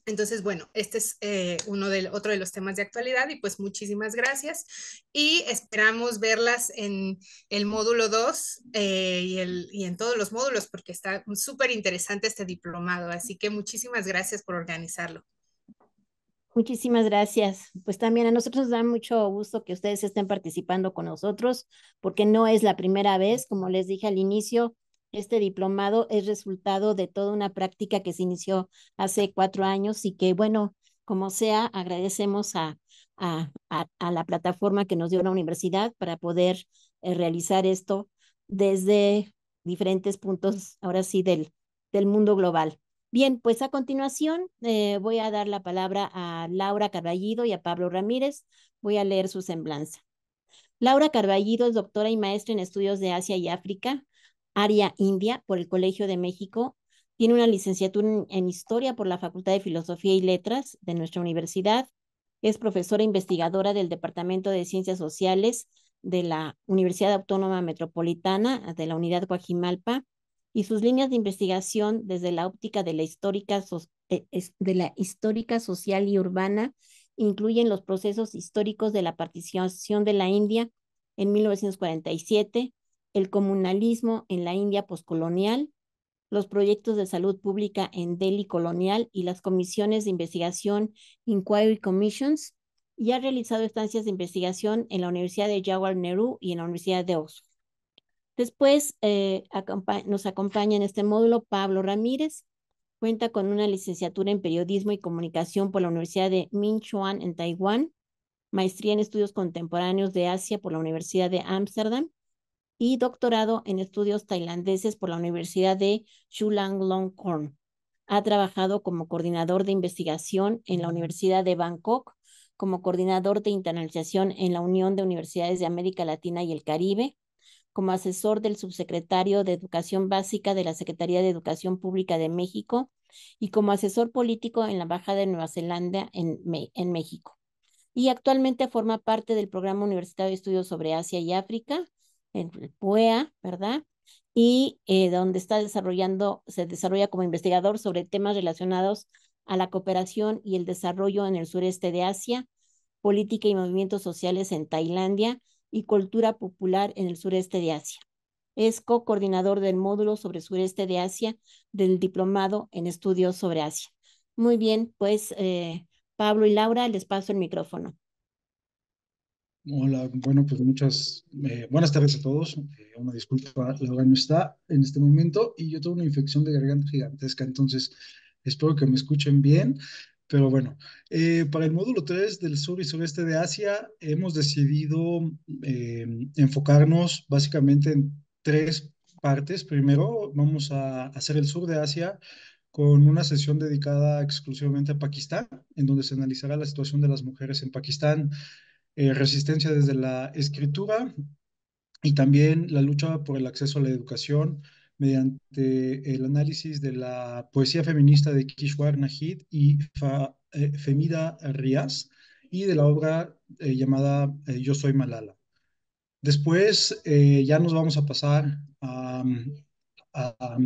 Entonces, bueno, este es eh, uno del, otro de los temas de actualidad y pues muchísimas gracias y esperamos verlas en el módulo 2 eh, y, y en todos los módulos porque está súper interesante este diplomado. Así que muchísimas gracias por organizarlo. Muchísimas gracias. Pues también a nosotros nos da mucho gusto que ustedes estén participando con nosotros porque no es la primera vez, como les dije al inicio, este diplomado es resultado de toda una práctica que se inició hace cuatro años y que, bueno, como sea, agradecemos a, a, a, la plataforma que nos dio la universidad para poder eh, realizar esto desde diferentes puntos, ahora sí, del, del mundo global. Bien, pues a continuación eh, voy a dar la palabra a Laura Carballido y a Pablo Ramírez. Voy a leer su semblanza. Laura Carballido es doctora y maestra en estudios de Asia y África, área India por el Colegio de México. Tiene una licenciatura en, Historia por la Facultad de Filosofía y Letras de nuestra universidad. Es profesora investigadora del Departamento de Ciencias Sociales de la Universidad Autónoma Metropolitana de la Unidad Guajimalpa y sus líneas de investigación desde la óptica de la histórica, eh, de la histórica social y urbana incluyen los procesos históricos de la partición de la India en 1947, el comunalismo en la India postcolonial, los proyectos de salud pública en Delhi colonial y las comisiones de investigación Inquiry Commissions, y ha realizado estancias de investigación en la Universidad de Jawaharlal Nehru y en la Universidad de Oxford. Después eh, nos acompaña en este módulo Pablo Ramírez, cuenta con una licenciatura en periodismo y comunicación por la Universidad de Minchuan en Taiwán, maestría en estudios contemporáneos de Asia por la Universidad de Ámsterdam, y doctorado en estudios tailandeses por la Universidad de Chulalongkorn. Ha trabajado como coordinador de investigación en la Universidad de Bangkok, como coordinador de internalización en la Unión de Universidades de América Latina y el Caribe, como asesor del subsecretario de Educación Básica de la Secretaría de Educación Pública de México y como asesor político en la Baja de Nueva Zelanda en, en México. Y actualmente forma parte del Programa Universitario de Estudios sobre Asia y África en PUEA, ¿verdad? Y eh, donde está desarrollando, se desarrolla como investigador sobre temas relacionados a la cooperación y el desarrollo en el sureste de Asia, política y movimientos sociales en Tailandia y cultura popular en el sureste de Asia. Es co-coordinador del módulo sobre sureste de Asia del Diplomado en Estudios sobre Asia. Muy bien, pues eh, Pablo y Laura, les paso el micrófono. Hola, bueno, pues muchas eh, buenas tardes a todos. Eh, una disculpa, Laura no está en este momento y yo tengo una infección de garganta gigantesca, entonces espero que me escuchen bien. Pero bueno, eh, para el módulo 3 del sur y sureste de Asia hemos decidido enfocarnos básicamente en tres partes. Primero, vamos a hacer el sur de Asia con una sesión dedicada exclusivamente a Pakistán, en donde se analizará la situación de las mujeres en Pakistán eh, resistencia desde la escritura y también la lucha por el acceso a la educación mediante el análisis de la poesía feminista de Kishwar Nahid y eh, Femida Riaz y de la obra eh, llamada Yo soy Malala. Después ya nos vamos a pasar a, a,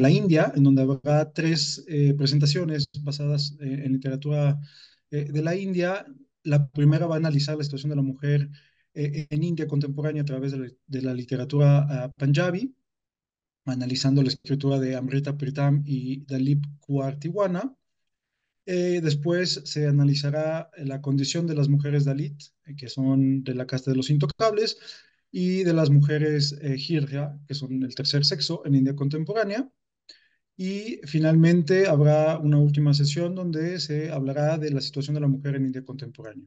la India, en donde habrá tres presentaciones basadas en literatura de la India la primera va a analizar la situación de la mujer eh, en India contemporánea a través de la, literatura ah, panjabi, analizando la escritura de Amrita Pritam y Dalip Kuartiwana. Eh, después se analizará la condición de las mujeres Dalit, eh, que son de la casta de los intocables, y de las mujeres eh, que son el tercer sexo en India contemporánea. Y finalmente habrá una última sesión donde se hablará de la situación de la mujer en India contemporánea.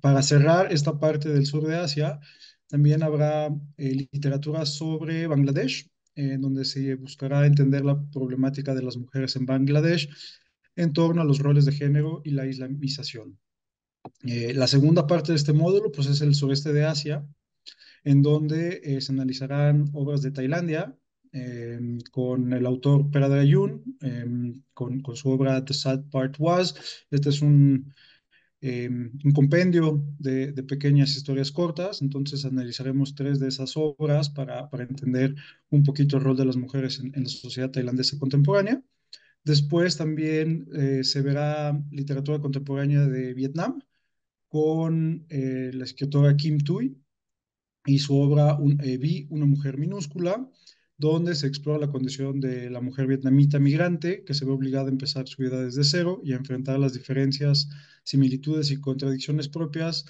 Para cerrar esta parte del sur de Asia, también habrá eh, literatura sobre Bangladesh, en eh, donde se buscará entender la problemática de las mujeres en Bangladesh en torno a los roles de género y la islamización. Eh, la segunda parte de este módulo pues, es el sureste de Asia, en donde se analizarán obras de Tailandia, Em, con el autor Pera eh, con, su obra The Sad Part Was. Este es un, em, un compendio de, pequeñas historias cortas, entonces analizaremos tres de esas obras para, para entender un poquito el rol de las mujeres en, la sociedad tailandesa contemporánea. Después también eh, se verá literatura contemporánea de Vietnam con eh, la escritora Kim Tui y su obra eh, Vi, una mujer minúscula donde se explora la condición de la mujer vietnamita migrante que se ve obligada a empezar su vida desde cero y a enfrentar las diferencias, similitudes y contradicciones propias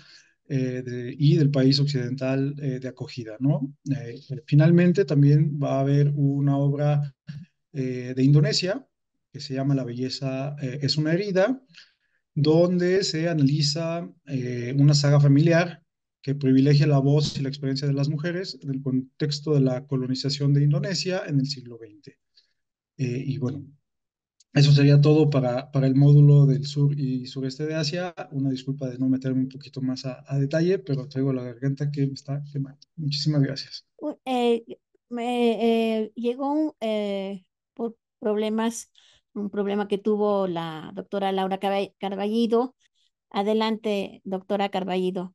eh, y del país occidental eh, de acogida. Eh, finalmente, también va a haber una obra de Indonesia que se llama La belleza es una herida, donde se analiza una saga familiar que privilegia la voz y la experiencia de las mujeres en el contexto de la colonización de Indonesia en el siglo XX. Eh, y bueno, eso sería todo para, para el módulo del sur y sureste de Asia. Una disculpa de no meterme un poquito más a, detalle, pero traigo la garganta que me está quemando. Muchísimas gracias. Eh, me eh, llegó por problemas, un problema que tuvo la doctora Laura Carballido. Adelante, doctora Carballido.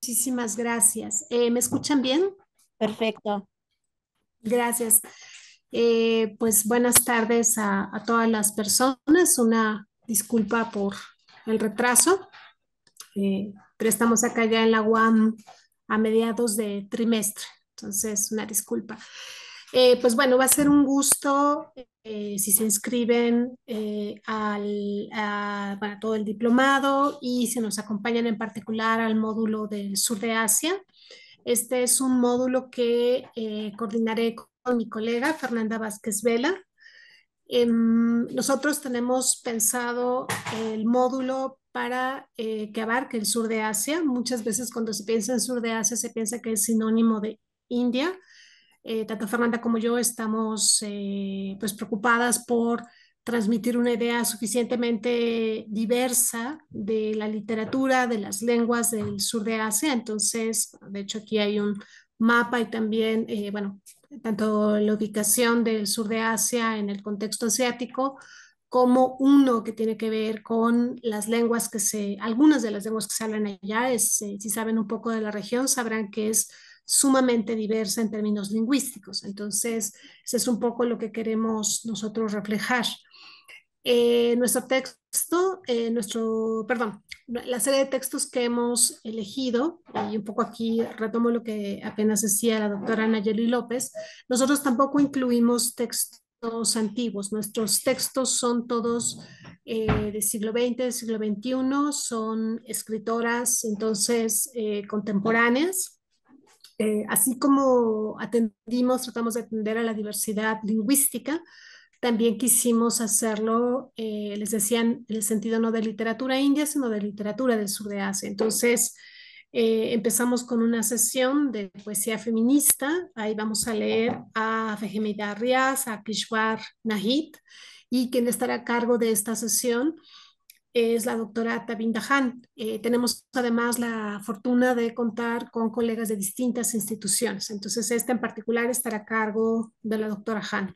Muchísimas gracias. Eh, ¿Me escuchan bien? Perfecto. Gracias. Eh, pues buenas tardes a, todas las personas. Una disculpa por el retraso, eh, pero estamos acá ya en la UAM a mediados de trimestre, entonces una disculpa. pues bueno, va a ser un gusto eh, si se inscriben eh, al, para todo el diplomado y si nos acompañan en particular al módulo del sur de Asia. Este es un módulo que eh, coordinaré con mi colega Fernanda Vázquez Vela. Em, nosotros tenemos pensado el módulo para que abarque el sur de Asia. Muchas veces cuando se piensa en sur de Asia se piensa que es sinónimo de India, eh, tanto Fernanda como yo estamos eh, pues preocupadas por transmitir una idea suficientemente diversa de la literatura, de las lenguas del sur de Asia. Entonces, de hecho, aquí hay un mapa y también, eh, bueno, tanto la ubicación del sur de Asia en el contexto asiático como uno que tiene que ver con las lenguas que se, algunas de las lenguas que se hablan allá, si saben un poco de la región, sabrán que es sumamente diversa en términos lingüísticos. Entonces, eso es un poco lo que queremos nosotros reflejar. Eh, nuestro texto, eh, nuestro, perdón, la serie de textos que hemos elegido, y un poco aquí retomo lo que apenas decía la doctora Nayeli López, nosotros tampoco incluimos textos antiguos, nuestros textos son todos eh, del siglo XX, del siglo XXI, son escritoras entonces eh, contemporáneas, eh, así como atendimos, tratamos de atender a la diversidad lingüística, también quisimos hacerlo, eh, les decían, en el sentido no de literatura india, sino de literatura del sur de Asia. Entonces, eh, empezamos con una sesión de poesía feminista. Ahí vamos a leer a Fehemida Riaz, a Kishwar Nahid, y quien estará a cargo de esta sesión es la doctora Tabinda Han. Eh, tenemos además la fortuna de contar con colegas de distintas instituciones. Entonces, esta en particular estará a cargo de la doctora Han.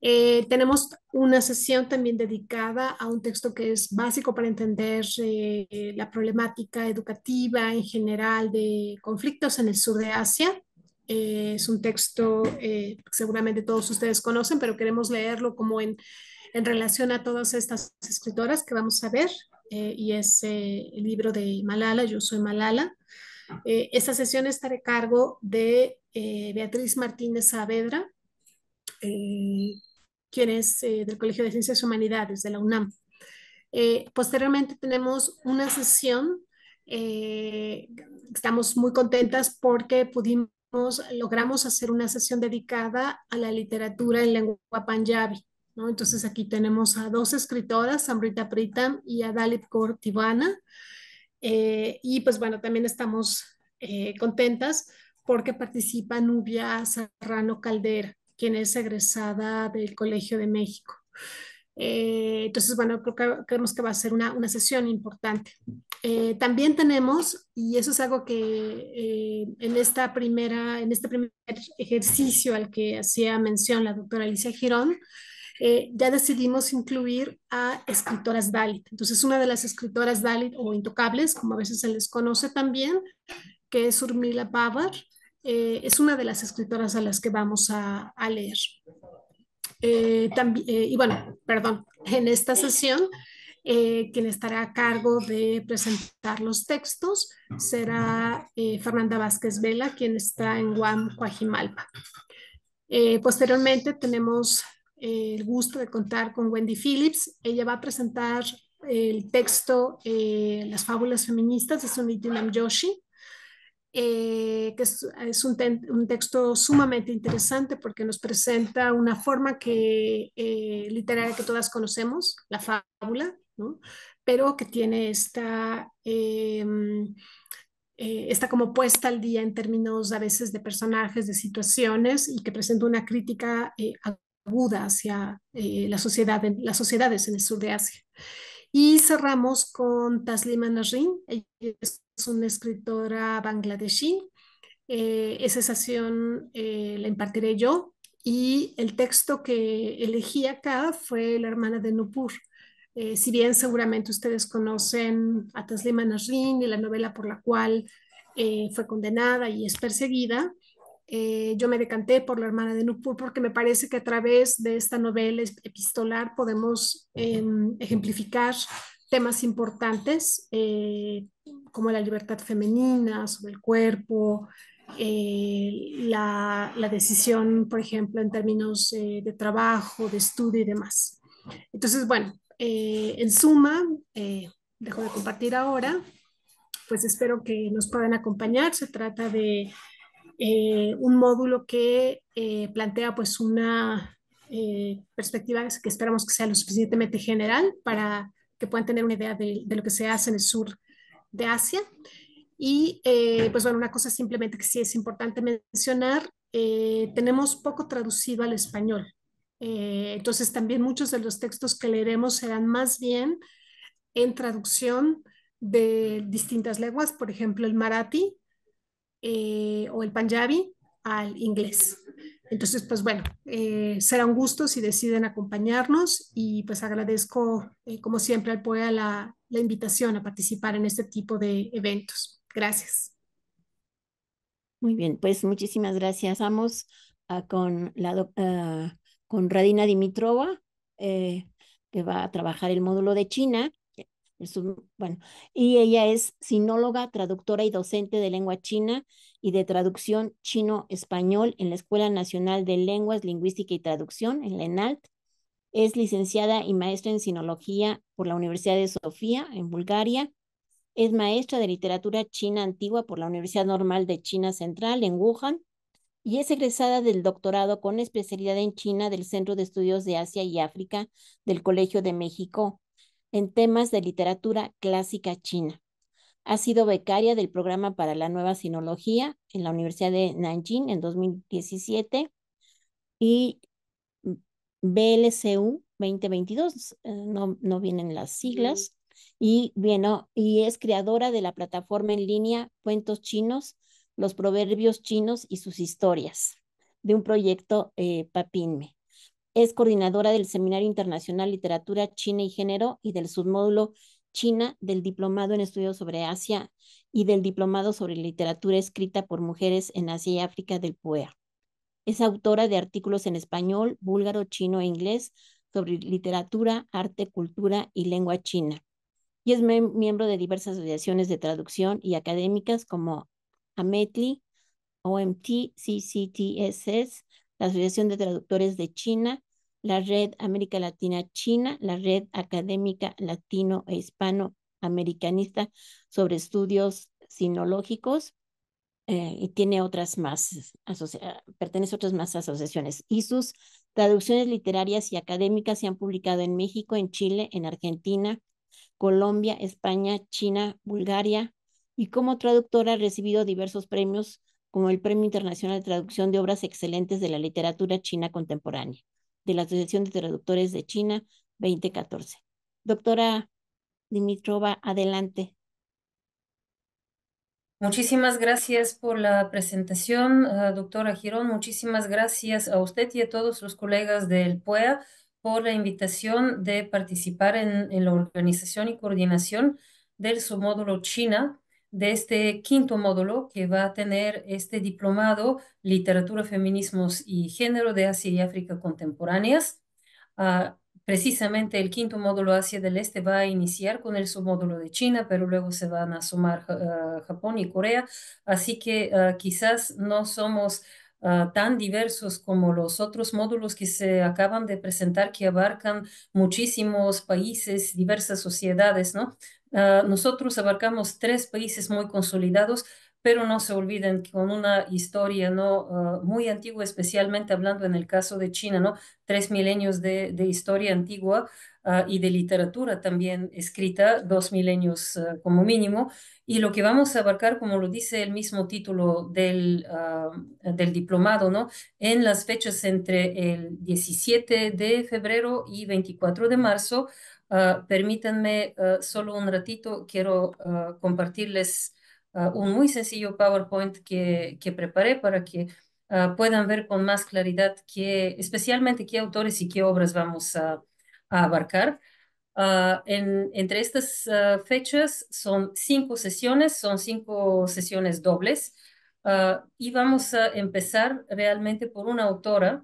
Eh, tenemos una sesión también dedicada a un texto que es básico para entender eh, la problemática educativa en general de conflictos en el sur de Asia. es un texto que seguramente todos ustedes conocen, pero queremos leerlo como en en relación a todas estas escritoras que vamos a ver, eh, y es eh, el libro de Malala, Yo soy Malala. Eh, esta sesión estará a cargo de Beatriz Martínez Saavedra, quien es del Colegio de Ciencias Humanidades de la UNAM. posteriormente tenemos una sesión, estamos muy contentas porque pudimos, logramos hacer una sesión dedicada a la literatura en lengua panjabi. Entonces aquí tenemos a dos escritoras, Amrita Pritam y a Dalit Cortibana eh, y pues bueno, también estamos eh, contentas porque participa Nubia Serrano Caldera, quien es egresada del Colegio de México. Eh, entonces, bueno, creemos que va a ser una, sesión importante. también tenemos, y eso es algo que en, esta primera, en este primer ejercicio al que hacía mención la doctora Alicia Girón, eh, ya decidimos incluir a escritoras Dalit. Entonces, una de las escritoras Dalit o intocables, como a veces se les conoce también, que es Urmila Babar, eh, es una de las escritoras a las que vamos a, leer. Eh, también, y bueno, perdón, en esta sesión quien estará a cargo de presentar los textos será Fernanda Vázquez Vela, quien está en Guam, Coajimalpa. posteriormente tenemos el gusto de contar con Wendy Phillips. Ella va a presentar el texto eh, Las fábulas feministas de Sunitilam Yoshi, eh, que es, un, texto sumamente interesante porque nos presenta una forma que, eh, literaria que todas conocemos, la fábula, pero que tiene esta, em, está como puesta al día en términos a veces de personajes, de situaciones y que presenta una crítica a aguda hacia eh, la sociedad, las sociedades en el sur de Asia. Y cerramos con Taslima Nasrin, ella es una escritora bangladesí. Eh, esa sesión eh, la impartiré yo y el texto que elegí acá fue La hermana de Nupur. si bien seguramente ustedes conocen a Taslima Nasrin y la novela por la cual fue condenada y es perseguida, eh, yo me decanté por la hermana de Nupur porque me parece que a través de esta novela epistolar podemos em, ejemplificar temas importantes eh, como la libertad femenina, sobre el cuerpo, eh, la, la, decisión, por ejemplo, en términos de trabajo, de estudio y demás. Entonces, bueno, en suma, dejo de compartir ahora, pues espero que nos puedan acompañar. Se trata de eh, un módulo que eh, plantea pues una eh, perspectiva que esperamos que sea lo suficientemente general para que puedan tener una idea de, lo que se hace en el sur de Asia. Y pues bueno, una cosa simplemente que sí es importante mencionar, tenemos poco traducido al español. entonces también muchos de los textos que leeremos serán más bien en traducción de distintas lenguas, por ejemplo el marathi, eh, o el Panjabi al inglés. Entonces, pues bueno, eh, será un gusto si deciden acompañarnos y pues agradezco, eh, como siempre, al POEA la, invitación a participar en este tipo de eventos. Gracias. Muy bien, pues muchísimas gracias. Amos, con, la, con Radina Dimitrova, que va a trabajar el módulo de China, bueno, y ella es sinóloga, traductora y docente de lengua china y de traducción chino-español en la Escuela Nacional de Lenguas, Lingüística y Traducción, en la ENALT. Es licenciada y maestra en sinología por la Universidad de Sofía, en Bulgaria. Es maestra de literatura china antigua por la Universidad Normal de China Central, en Wuhan. Y es egresada del doctorado con especialidad en China del Centro de Estudios de Asia y África del Colegio de México en temas de literatura clásica china. Ha sido becaria del programa para la nueva sinología en la Universidad de Nanjing en 2017 y BLCU 2022, eh, no, no vienen las siglas, y, y es creadora de la plataforma en línea Cuentos Chinos, los proverbios chinos y sus historias, de un proyecto eh, Papinme. Es coordinadora del Seminario Internacional Literatura China y Género y del submódulo China del Diplomado en Estudios sobre Asia y del Diplomado sobre Literatura Escrita por Mujeres en Asia y África del PUEA. Es autora de artículos en español, búlgaro, chino e inglés sobre literatura, arte, cultura y lengua china. Y es miembro de diversas asociaciones de traducción y académicas como AMETLI, OMT, CCTSS, la Asociación de Traductores de China, la Red América Latina-China, la Red Académica Latino e Hispano Americanista sobre Estudios Sinológicos, eh, y tiene otras más, eh, pertenece a otras más asociaciones. Y sus traducciones literarias y académicas se han publicado en México, en Chile, en Argentina, Colombia, España, China, Bulgaria, y como traductora ha recibido diversos premios como el Premio Internacional de Traducción de Obras Excelentes de la Literatura China Contemporánea de la Asociación de Traductores de China 2014. Doctora Dimitrova, adelante. Muchísimas gracias por la presentación, eh, doctora Girón. Muchísimas gracias a usted y a todos los colegas del PUEA por la invitación de participar en, la organización y coordinación del submódulo China de este quinto módulo que va a tener este diplomado Literatura, Feminismos y Género de Asia y África Contemporáneas. Ah, precisamente el quinto módulo Asia del Este va a iniciar con el submódulo de China, pero luego se van a sumar ah, Japón y Corea. Así que ah, quizás no somos tan diversos como los otros módulos que se acaban de presentar, que abarcan muchísimos países, diversas sociedades, ¿no? Ah, nosotros abarcamos tres países muy consolidados, pero no se olviden que con una historia ¿no? Ah, muy antigua, especialmente hablando en el caso de China, ¿no? tres milenios de, historia antigua ah, y de literatura también escrita, dos milenios como mínimo. Y lo que vamos a abarcar, como lo dice el mismo título del, del diplomado, ¿no? en las fechas entre el 17 de febrero y 24 de marzo, Ah, permítanme ah, solo un ratito, quiero ah, compartirles un muy sencillo PowerPoint que, preparé para que puedan ver con más claridad especialmente qué autores y qué obras vamos a, abarcar. entre estas fechas son cinco sesiones, son cinco sesiones dobles y vamos a empezar realmente por una autora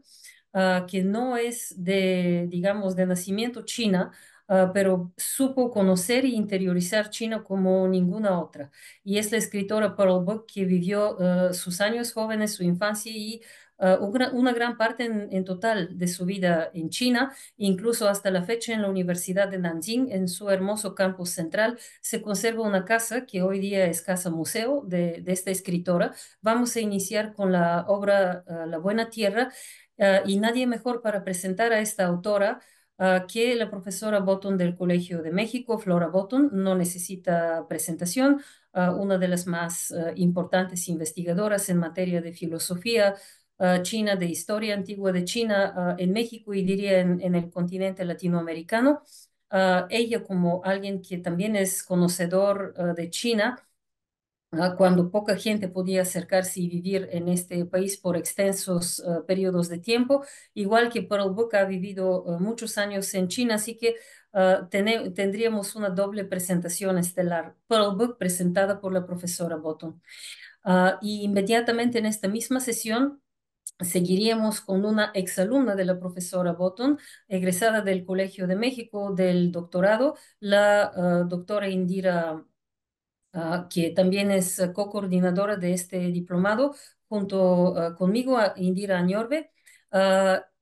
que no es de, digamos, de nacimiento china, Ah, pero supo conocer y e interiorizar China como ninguna otra. Y es la escritora Pearl Buck que vivió ah, sus años jóvenes, su infancia y ah, una gran parte en, total de su vida en China, incluso hasta la fecha en la Universidad de Nanjing, en su hermoso campus central, se conserva una casa que hoy día es casa museo de, de esta escritora. Vamos a iniciar con la obra La Buena Tierra y nadie mejor para presentar a esta autora que la profesora Botton del Colegio de México, Flora Botton, no necesita presentación, ah, una de las más ah, importantes investigadoras en materia de filosofía ah, china, de historia antigua de China en México y diría en el continente latinoamericano. ella como alguien que también es conocedor de China, cuando poca gente podía acercarse y vivir en este país por extensos eh, periodos de tiempo, igual que Pearl Book ha vivido eh, muchos años en China, así que eh, tendríamos una doble presentación estelar, Pearl Book presentada por la profesora Botton. Ah, y inmediatamente en esta misma sesión seguiríamos con una exalumna de la profesora Botton, egresada del Colegio de México del doctorado, la doctora Indira Ah, que también es ah, co-coordinadora de este diplomado, junto ah, conmigo, Indira Añorbe.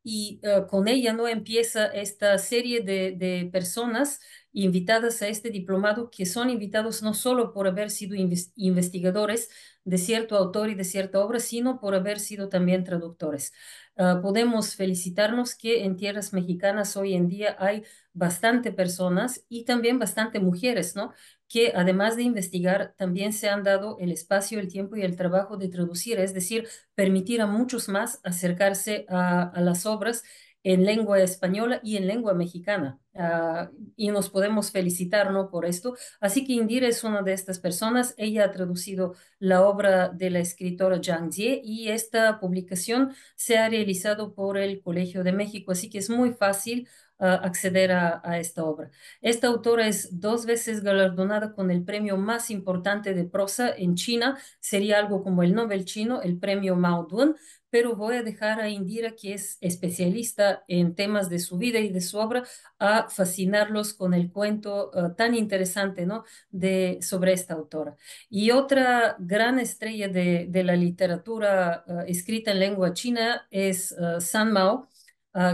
y con ella no empieza esta serie de, de personas invitadas a este diplomado que son invitados no solo por haber sido investigadores de cierto autor y de cierta obra, sino por haber sido también traductores. podemos felicitarnos que en tierras mexicanas hoy en día hay bastante personas y también bastante mujeres, ¿no? que además de investigar, también se han dado el espacio, el tiempo y el trabajo de traducir, es decir, permitir a muchos más acercarse a, las obras en lengua española y en lengua mexicana. Ah, y nos podemos felicitar ¿no? por esto. Así que Indira es una de estas personas. Ella ha traducido la obra de la escritora Zhang Jie y esta publicación se ha realizado por el Colegio de México. Así que es muy fácil ah, acceder a, a, esta obra. Esta autora es dos veces galardonada con el premio más importante de prosa en China. Sería algo como el Nobel chino, el premio Mao Dun pero voy a dejar a Indira, que es especialista en temas de su vida y de su obra, a fascinarlos con el cuento eh, tan interesante ¿no? de, sobre esta autora. Y otra gran estrella de, la literatura eh, escrita en lengua china es eh, San Mao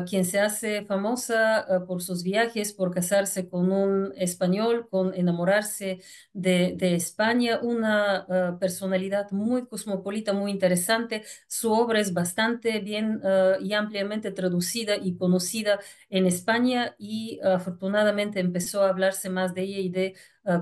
quien se hace famosa por sus viajes, por casarse con un español, con enamorarse de, España, una personalidad muy cosmopolita, muy interesante. Su obra es bastante bien y ampliamente traducida y conocida en España y afortunadamente empezó a hablarse más de ella y de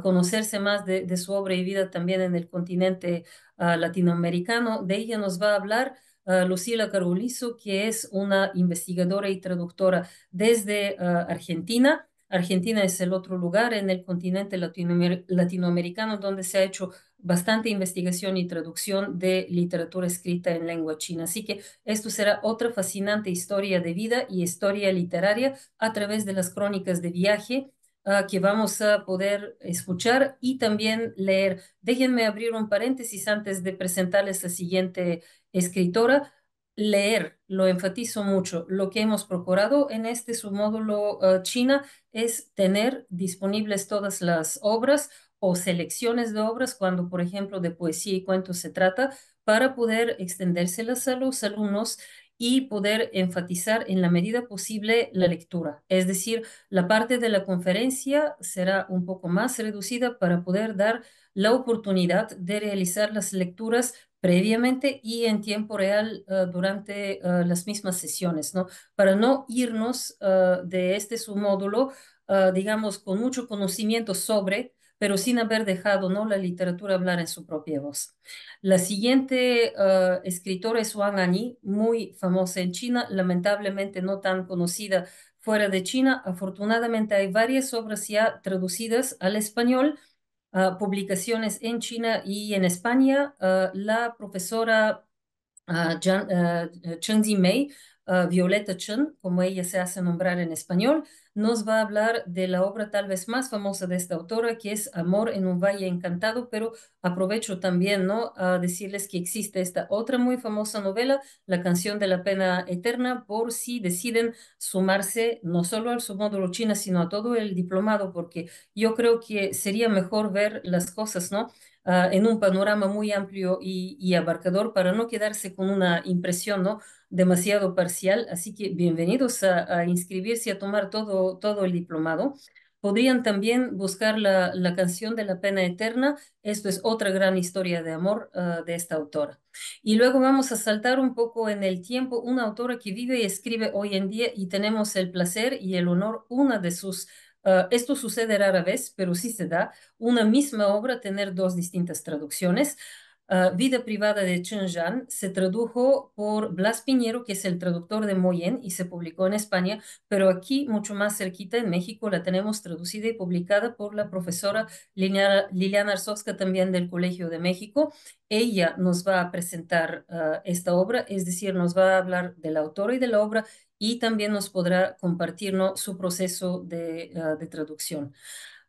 conocerse más de, de, su obra y vida también en el continente latinoamericano. De ella nos va a hablar. Eh, Lucila Carolizo, que es una investigadora y traductora desde eh, Argentina. Argentina es el otro lugar en el continente latinoamericano donde se ha hecho bastante investigación y traducción de literatura escrita en lengua china. Así que esto será otra fascinante historia de vida y historia literaria a través de las crónicas de viaje Ah, que vamos a poder escuchar y también leer. Déjenme abrir un paréntesis antes de presentarles la siguiente escritora. Leer, lo enfatizo mucho. Lo que hemos procurado en este submódulo ah, China es tener disponibles todas las obras o selecciones de obras cuando, por ejemplo, de poesía y cuentos se trata, para poder extendérselas a los alumnos y poder enfatizar en la medida posible la lectura. Es decir, la parte de la conferencia será un poco más reducida para poder dar la oportunidad de realizar las lecturas previamente y en tiempo real eh, durante eh, las mismas sesiones, ¿no? Para no irnos eh, de este submódulo, digamos, con mucho conocimiento sobre pero sin haber dejado ¿no? la literatura hablar en su propia voz. La siguiente ah, escritora es Wang Ani, muy famosa en China, lamentablemente no tan conocida fuera de China. Afortunadamente hay varias obras ya traducidas al español, ah, publicaciones en China y en España. Ah, la profesora Chen Zimei Ah, Violeta Chen, como ella se hace nombrar en español, nos va a hablar de la obra tal vez más famosa de esta autora, que es Amor en un Valle Encantado, pero aprovecho también ¿no? a decirles que existe esta otra muy famosa novela, La canción de la pena eterna, por si deciden sumarse no solo al submódulo China, sino a todo el diplomado, porque yo creo que sería mejor ver las cosas, ¿no? Ah, en un panorama muy amplio y, abarcador para no quedarse con una impresión ¿no? demasiado parcial. Así que bienvenidos a, inscribirse y a tomar todo, todo el diplomado. Podrían también buscar la, la, canción de la pena eterna. Esto es otra gran historia de amor ah, de esta autora. Y luego vamos a saltar un poco en el tiempo una autora que vive y escribe hoy en día y tenemos el placer y el honor, una de sus Ah, esto sucede rara vez, pero sí se da, una misma obra tener dos distintas traducciones. Ah, Vida privada de Chen Zhan se tradujo por Blas Piñero, que es el traductor de Moyen, y se publicó en España, pero aquí, mucho más cerquita, en México, la tenemos traducida y publicada por la profesora Liliana Arsovska, también del Colegio de México. Ella nos va a presentar ah, esta obra, es decir, nos va a hablar del autor y de la obra y también nos podrá compartirnos su proceso de, ah, de traducción.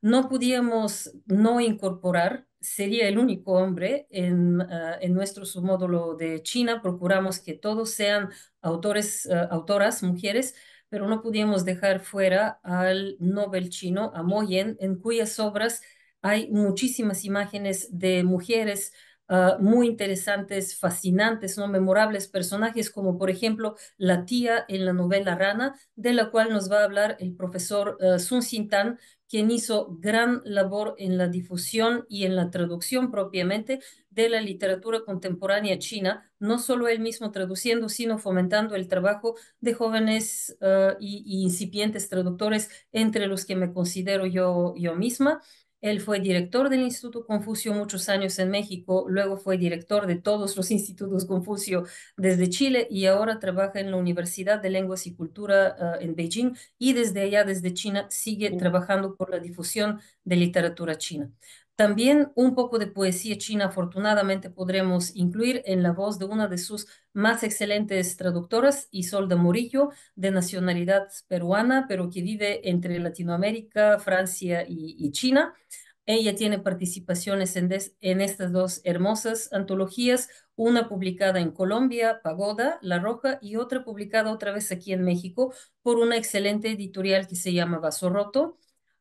No podíamos no incorporar sería el único hombre ah, en, nuestro submódulo de China. Procuramos que todos sean autores, ah, autoras, mujeres, pero no pudimos dejar fuera al Nobel chino, a Moyen, en cuyas obras hay muchísimas imágenes de mujeres Ah, muy interesantes, fascinantes, no memorables personajes, como por ejemplo la tía en la novela Rana, de la cual nos va a hablar el profesor ah, Sun Tan, quien hizo gran labor en la difusión y en la traducción propiamente de la literatura contemporánea china, no solo él mismo traduciendo, sino fomentando el trabajo de jóvenes e incipientes traductores, entre los que me considero yo, yo misma. Él fue director del Instituto Confucio muchos años en México, luego fue director de todos los institutos Confucio desde Chile y ahora trabaja en la Universidad de Lenguas y Cultura eh, en Beijing y desde allá, desde China, sigue trabajando por la difusión de literatura china. También un poco de poesía china, afortunadamente, podremos incluir en la voz de una de sus más excelentes traductoras, Isolda Murillo, de nacionalidad peruana, pero que vive entre Latinoamérica, Francia y, China. Ella tiene participaciones en, en, estas dos hermosas antologías, una publicada en Colombia, Pagoda, La Roja, y otra publicada otra vez aquí en México por una excelente editorial que se llama Vaso Roto.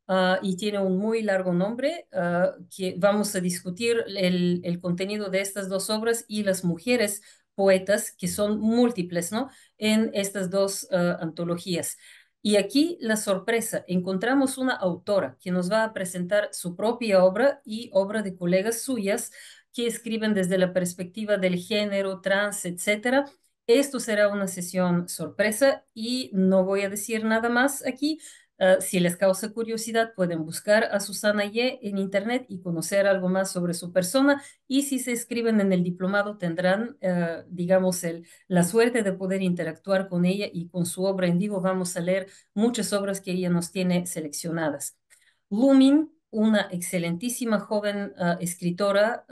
Ah, y tiene un muy largo nombre, ah, que vamos a discutir el, contenido de estas dos obras y las mujeres poetas, que son múltiples, ¿no? En estas dos ah, antologías. Y aquí la sorpresa, encontramos una autora que nos va a presentar su propia obra y obra de colegas suyas que escriben desde la perspectiva del género, trans, etc. esto será una sesión sorpresa y no voy a decir nada más aquí, Ah, si les causa curiosidad, pueden buscar a Susana Ye en Internet y conocer algo más sobre su persona. Y si se escriben en el diplomado, tendrán, ah, digamos, el, la suerte de poder interactuar con ella y con su obra en vivo. Vamos a leer muchas obras que ella nos tiene seleccionadas. Lumin, una excelentísima joven ah, escritora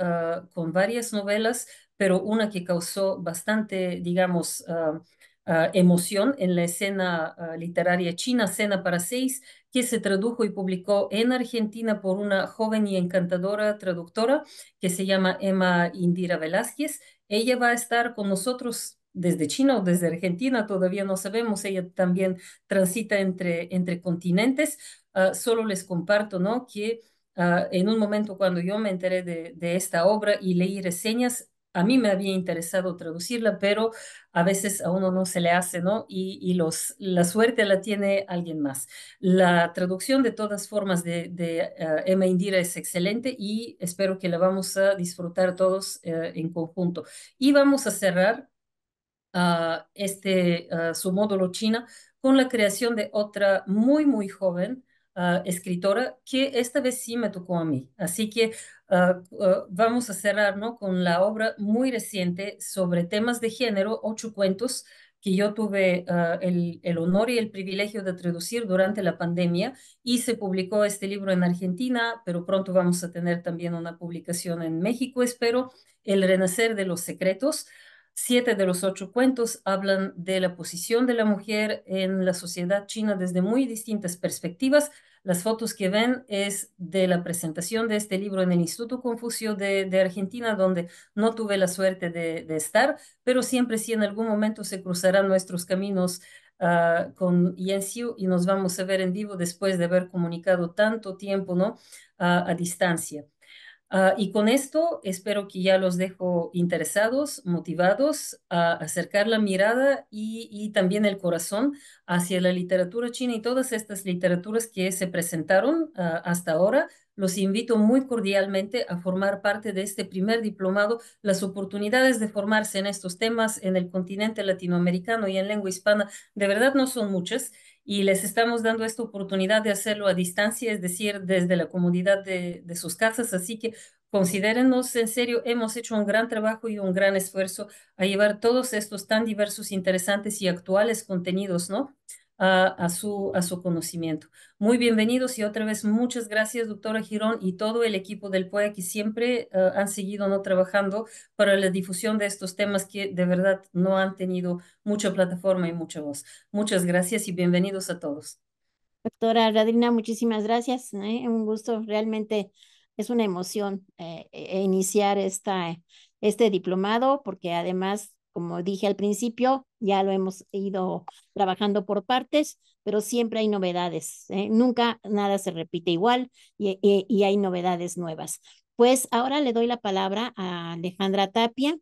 con varias novelas, pero una que causó bastante, digamos, Ah, emoción en la escena ah, literaria china, Cena para Seis, que se tradujo y publicó en Argentina por una joven y encantadora traductora que se llama Emma Indira Velázquez. Ella va a estar con nosotros desde China o desde Argentina, todavía no sabemos, ella también transita entre, entre continentes. Ah, solo les comparto ¿no? que en un momento cuando yo me enteré de, de, esta obra y leí reseñas, a mí me había interesado traducirla, pero a veces a uno no se le hace, ¿no? Y, los, la suerte la tiene alguien más. La traducción de todas formas de, eh, Emma Indira es excelente y espero que la vamos a disfrutar todos eh, en conjunto. Y vamos a cerrar ah, este, ah, su módulo China con la creación de otra muy, muy joven Ah, escritora que esta vez sí me tocó a mí. Así que ah, ah, vamos a cerrar con la obra muy reciente sobre temas de género, ocho cuentos que yo tuve el, el, honor y el privilegio de traducir durante la pandemia y se publicó este libro en Argentina, pero pronto vamos a tener también una publicación en México, espero, El Renacer de los Secretos. Siete de los ocho cuentos hablan de la posición de la mujer en la sociedad china desde muy distintas perspectivas. Las fotos que ven es de la presentación de este libro en el Instituto Confucio de, Argentina, donde no tuve la suerte de, estar, pero siempre sí en algún momento se cruzarán nuestros caminos ah, con con Xiu y nos vamos a ver en vivo después de haber comunicado tanto tiempo ¿no? Ah, a distancia. Ah, y con esto espero que ya los dejo interesados, motivados a acercar la mirada y, también el corazón hacia la literatura china y todas estas literaturas que se presentaron ah, hasta ahora. Los invito muy cordialmente a formar parte de este primer diplomado. Las oportunidades de formarse en estos temas en el continente latinoamericano y en lengua hispana de verdad no son muchas y les estamos dando esta oportunidad de hacerlo a distancia, es decir, desde la comodidad de, sus casas. Así que considérenos en serio, hemos hecho un gran trabajo y un gran esfuerzo a llevar todos estos tan diversos, interesantes y actuales contenidos, ¿no? a, su, a su conocimiento. Muy bienvenidos y otra vez muchas gracias, doctora Girón y todo el equipo del PUE que siempre eh, han seguido ¿no? trabajando para la difusión de estos temas que de verdad no han tenido mucha plataforma y mucha voz. Muchas gracias y bienvenidos a todos. Doctora Radrina, muchísimas gracias. ¿eh? Un gusto, realmente es una emoción eh, e, e, iniciar esta, este diplomado porque además como dije al principio, ya lo hemos ido trabajando por partes, pero siempre hay novedades. ¿eh? Nunca nada se repite igual y, hay novedades nuevas. Pues ahora le doy la palabra a Alejandra Tapia.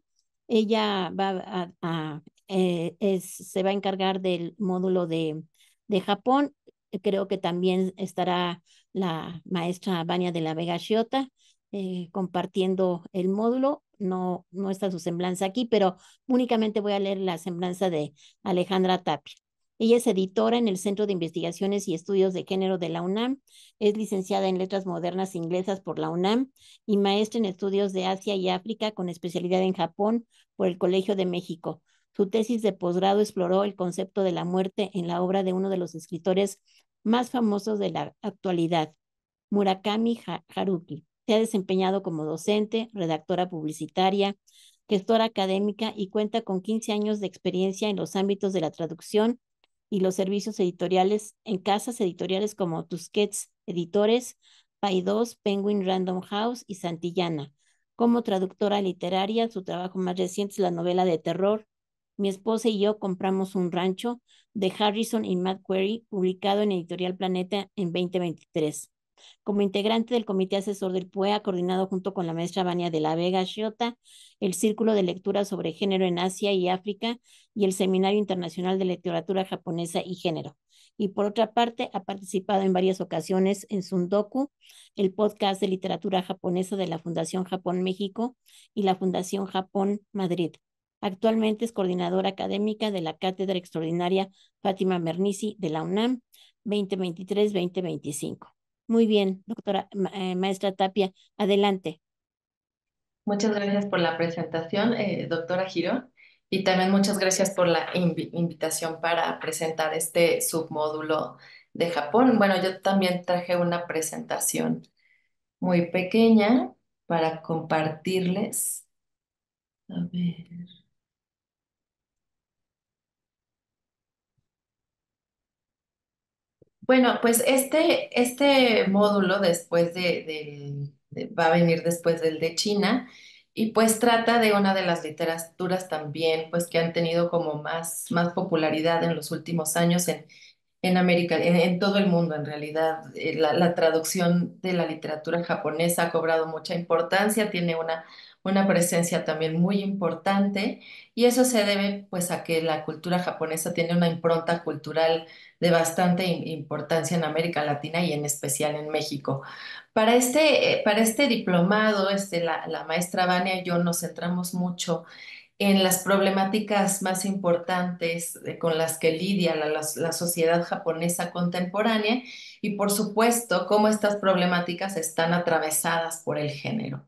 Ella va a, eh, se va a encargar del módulo de, de Japón. Creo que también estará la maestra Vania de la Vega Shiota eh, compartiendo el módulo no, está su semblanza aquí, pero únicamente voy a leer la semblanza de Alejandra Tapia. Ella es editora en el Centro de Investigaciones y Estudios de Género de la UNAM, es licenciada en Letras Modernas Inglesas por la UNAM y maestra en Estudios de Asia y África con especialidad en Japón por el Colegio de México. Su tesis de posgrado exploró el concepto de la muerte en la obra de uno de los escritores más famosos de la actualidad, Murakami Haruki. Se ha desempeñado como docente, redactora publicitaria, gestora académica y cuenta con 15 años de experiencia en los ámbitos de la traducción y los servicios editoriales en casas editoriales como Tusquets Editores, Paidós, Penguin Random House y Santillana. Como traductora literaria, su trabajo más reciente es la novela de terror Mi esposa y yo compramos un rancho de Harrison y Matt Query, publicado en Editorial Planeta en 2023 como integrante del Comité Asesor del PUEA, coordinado junto con la maestra Vania de la Vega Shiota, el Círculo de Lectura sobre Género en Asia y África y el Seminario Internacional de Literatura Japonesa y Género. Y por otra parte, ha participado en varias ocasiones en Sundoku, el podcast de literatura japonesa de la Fundación Japón México y la Fundación Japón Madrid. Actualmente es coordinadora académica de la Cátedra Extraordinaria Fátima Mernici de la UNAM 2023-2025. Muy bien, doctora eh, maestra Tapia, adelante. Muchas gracias por la presentación, eh, doctora Hiro, y también muchas gracias por la invitación para presentar este submódulo de Japón. Bueno, yo también traje una presentación muy pequeña para compartirles. A ver. Bueno, pues este, este módulo después de, va a venir después del de China y pues trata de una de las literaturas también pues que han tenido como más, más popularidad en los últimos años en, en América, en, todo el mundo en realidad. Eh, la, traducción de la literatura japonesa ha cobrado mucha importancia, tiene una una presencia también muy importante y eso se debe pues a que la cultura japonesa tiene una impronta cultural de bastante importancia en América Latina y en especial en México. Para este, eh, este diplomado, este, la, maestra Vania y yo nos centramos mucho en las problemáticas más importantes eh, con las que lidia la, sociedad japonesa contemporánea y por supuesto cómo estas problemáticas están atravesadas por el género.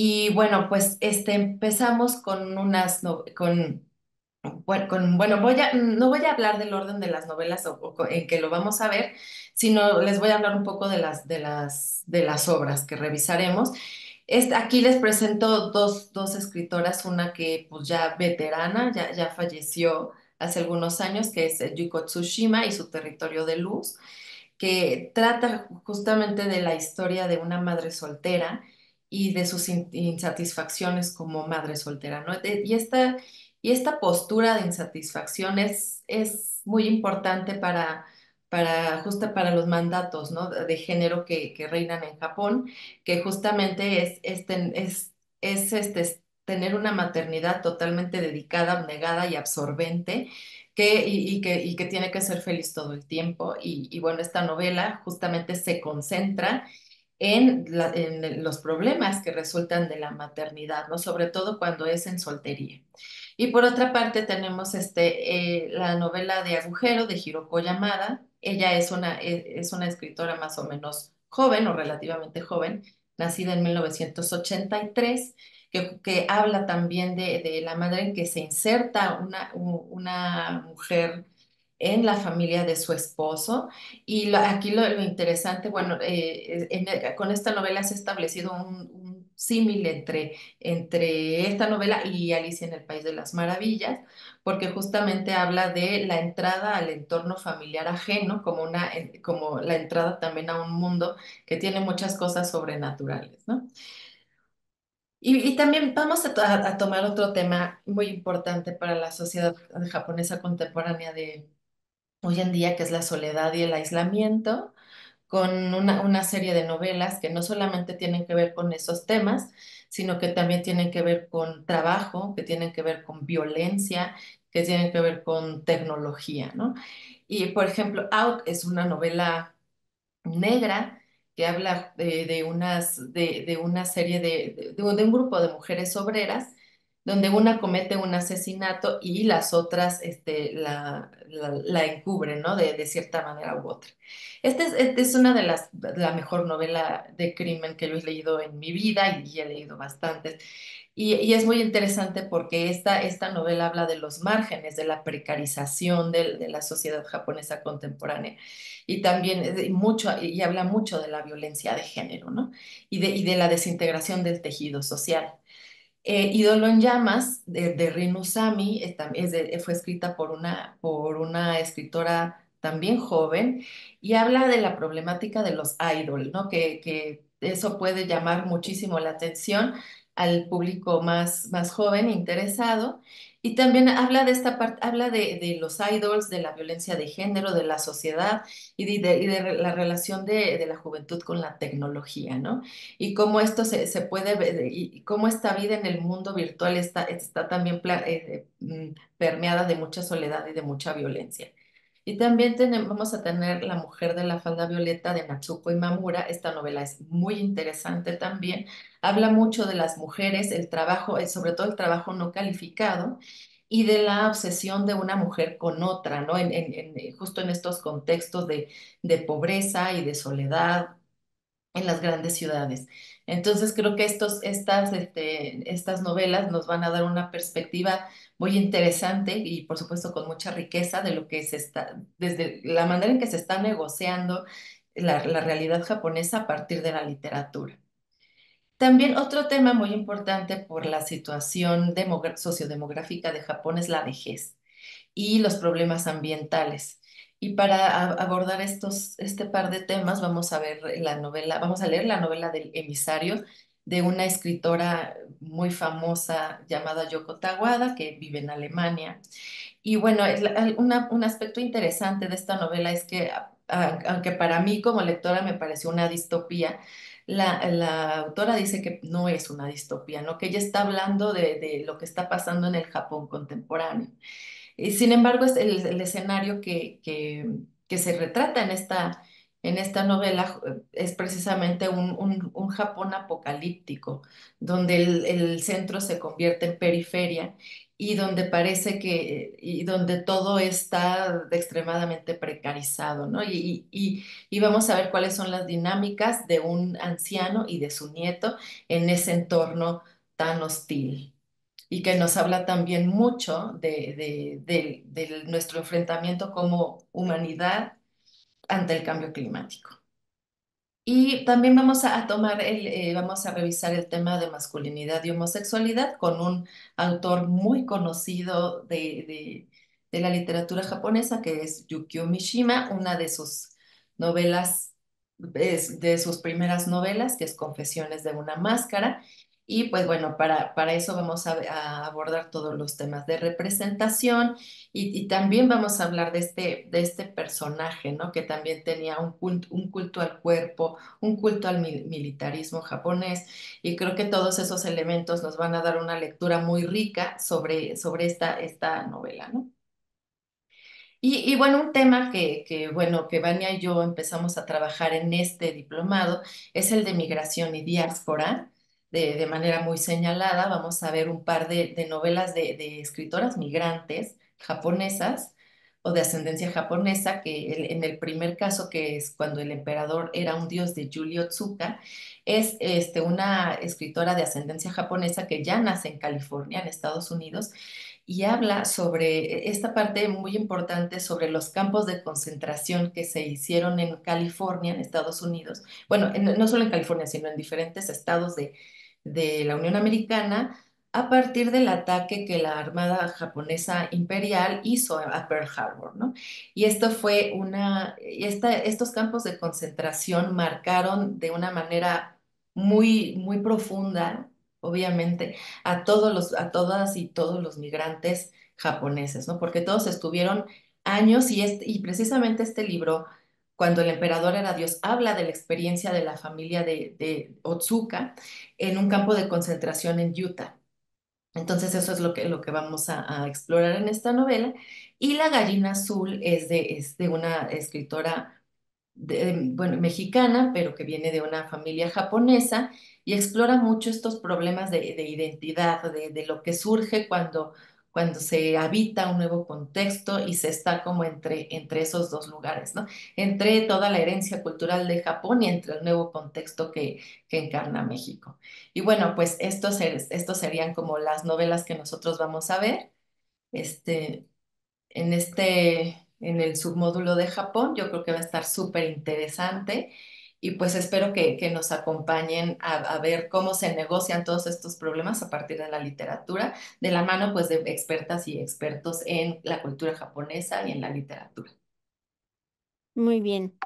Y bueno, pues este, empezamos con unas, con, bueno, voy a, no voy a hablar del orden de las novelas o, en que lo vamos a ver, sino les voy a hablar un poco de las, de las, de las obras que revisaremos. Este, aquí les presento dos, escritoras, una que pues ya veterana, ya, ya falleció hace algunos años, que es Yuko Tsushima y su territorio de luz, que trata justamente de la historia de una madre soltera y de sus insatisfacciones como madre soltera, ¿no? y, esta, y esta postura de insatisfacción es, muy importante para, para, para los mandatos ¿no? de, género que, que, reinan en Japón, que justamente es, este, es, es este, tener una maternidad totalmente dedicada, negada y absorbente, que, y, que, y, que, tiene que ser feliz todo el tiempo. Y, y bueno, esta novela justamente se concentra en, los problemas que resultan de la maternidad, ¿no? Sobre todo cuando es en soltería. Y por otra parte tenemos este, eh, la novela de Agujero de Hiroko Yamada. Ella es una, e, es una escritora más o menos joven o relativamente joven, nacida en 1983, que, habla también de, la madre en que se inserta una, una mujer en la familia de su esposo. Y aquí lo, lo, interesante, bueno, eh, con esta novela se ha establecido un, símil entre, entre esta novela y Alicia en el País de las Maravillas, porque justamente habla de la entrada al entorno familiar ajeno, como, una, como la entrada también a un mundo que tiene muchas cosas sobrenaturales, ¿no? Y, también vamos a, a, tomar otro tema muy importante para la sociedad japonesa contemporánea de, hoy en día, que es la soledad y el aislamiento, con una, serie de novelas que no solamente tienen que ver con esos temas, sino que también tienen que ver con trabajo, que tienen que ver con violencia, que tienen que ver con tecnología, ¿no? Y, por ejemplo, Out es una novela negra que habla de, unas, de, de, una serie de, de un grupo de mujeres obreras donde una comete un asesinato y las otras este, la, la, encubren, ¿no? De, cierta manera u otra. Esta es, una de las, la mejor novela de crimen que yo he leído en mi vida y, he leído bastantes. Y, es muy interesante porque esta, esta novela habla de los márgenes, de la precarización de, la sociedad japonesa contemporánea y también mucho, y habla mucho de la violencia de género, ¿no? Y de, y de la desintegración del tejido social. Eh, Ídolo en llamas, de, de fue escrita por una, escritora también joven, y habla de la problemática de los idols, que, eso puede llamar muchísimo la atención al público más joven interesado. Y también habla de esta parte, habla de, los idols, de la violencia de género, de la sociedad y de, la relación de, la juventud con la tecnología, ¿no? Y cómo esto se, puede, y cómo esta vida en el mundo virtual está, está también eh, eh, mm, permeada de mucha soledad y de mucha violencia. Y también tenemos, vamos a tener La mujer de la falda violeta de Natsuko Imamura. Esta novela es muy interesante también. Habla mucho de las mujeres, el trabajo, eh, sobre todo el trabajo no calificado y de la obsesión de una mujer con otra, ¿no? Eh, justo en estos contextos de, de pobreza y de soledad en las grandes ciudades. Entonces creo que este, estas, novelas nos van a dar una perspectiva muy interesante y por supuesto con mucha riqueza de lo que se está, desde la manera en que se está negociando la, la realidad japonesa a partir de la literatura. También otro tema muy importante por la situación sociodemográfica de Japón es la vejez y los problemas ambientales. Y para abordar estos, este par de temas, vamos a ver la novela, vamos a leer la novela del emisario de una escritora muy famosa llamada Yoko Tawada, que vive en Alemania. Y bueno, un aspecto interesante de esta novela es que, aunque para mí como lectora me pareció una distopía, la, la, autora dice que no es una distopía, ¿no? que ella está hablando de, de lo que está pasando en el Japón contemporáneo. Sin embargo, el, escenario que, que, se retrata en esta, en esta novela es precisamente un, Japón apocalíptico, donde el, centro se convierte en periferia y donde parece que, donde todo está extremadamente precarizado, Y, y vamos a ver cuáles son las dinámicas de un anciano y de su nieto en ese entorno tan hostil y que nos habla también mucho de, de, nuestro enfrentamiento como humanidad ante el cambio climático. Y también vamos a tomar el, eh, vamos a revisar el tema de masculinidad y homosexualidad con un autor muy conocido de, de, la literatura japonesa, que es Yukio Mishima, una de sus novelas, de sus primeras novelas, que es Confesiones de una máscara, y pues bueno, para, eso vamos a, abordar todos los temas de representación y, también vamos a hablar de este, de este personaje, ¿no? Que también tenía un culto, al cuerpo, un culto al militarismo japonés y creo que todos esos elementos nos van a dar una lectura muy rica sobre, sobre esta, esta novela, ¿no? Y, bueno, un tema que, que, bueno, que Vania y yo empezamos a trabajar en este diplomado es el de migración y diáspora, de, manera muy señalada, vamos a ver un par de, novelas de, escritoras migrantes japonesas o de ascendencia japonesa, que en el primer caso, que es cuando el emperador era un dios de Julio Tsuka, es este, una escritora de ascendencia japonesa que ya nace en California, en Estados Unidos, y habla sobre esta parte muy importante sobre los campos de concentración que se hicieron en California, en Estados Unidos. Bueno, no solo en California, sino en diferentes estados de, de la Unión Americana a partir del ataque que la Armada japonesa imperial hizo a Pearl Harbor, ¿no? Y esto fue una, estos campos de concentración marcaron de una manera muy, muy profunda, obviamente, a todos los, a todas y todos los migrantes japoneses, ¿no? Porque todos estuvieron años y, este, y precisamente este libro cuando el emperador era Dios, habla de la experiencia de la familia de, Otsuka en un campo de concentración en Utah. Entonces eso es lo que, lo que vamos a, explorar en esta novela. Y La gallina azul es de, una escritora bueno, mexicana, pero que viene de una familia japonesa y explora mucho estos problemas de, identidad, de, de, lo que surge cuando cuando se habita un nuevo contexto y se está como entre, entre esos dos lugares, Entre toda la herencia cultural de Japón y entre el nuevo contexto que, encarna México. Y bueno, pues estos, estos serían como las novelas que nosotros vamos a ver. Este, en este, en el submódulo de Japón, yo creo que va a estar súper interesante y pues espero que, nos acompañen a, ver cómo se negocian todos estos problemas a partir de la literatura, de la mano pues de expertas y expertos en la cultura japonesa y en la literatura. Muy bien.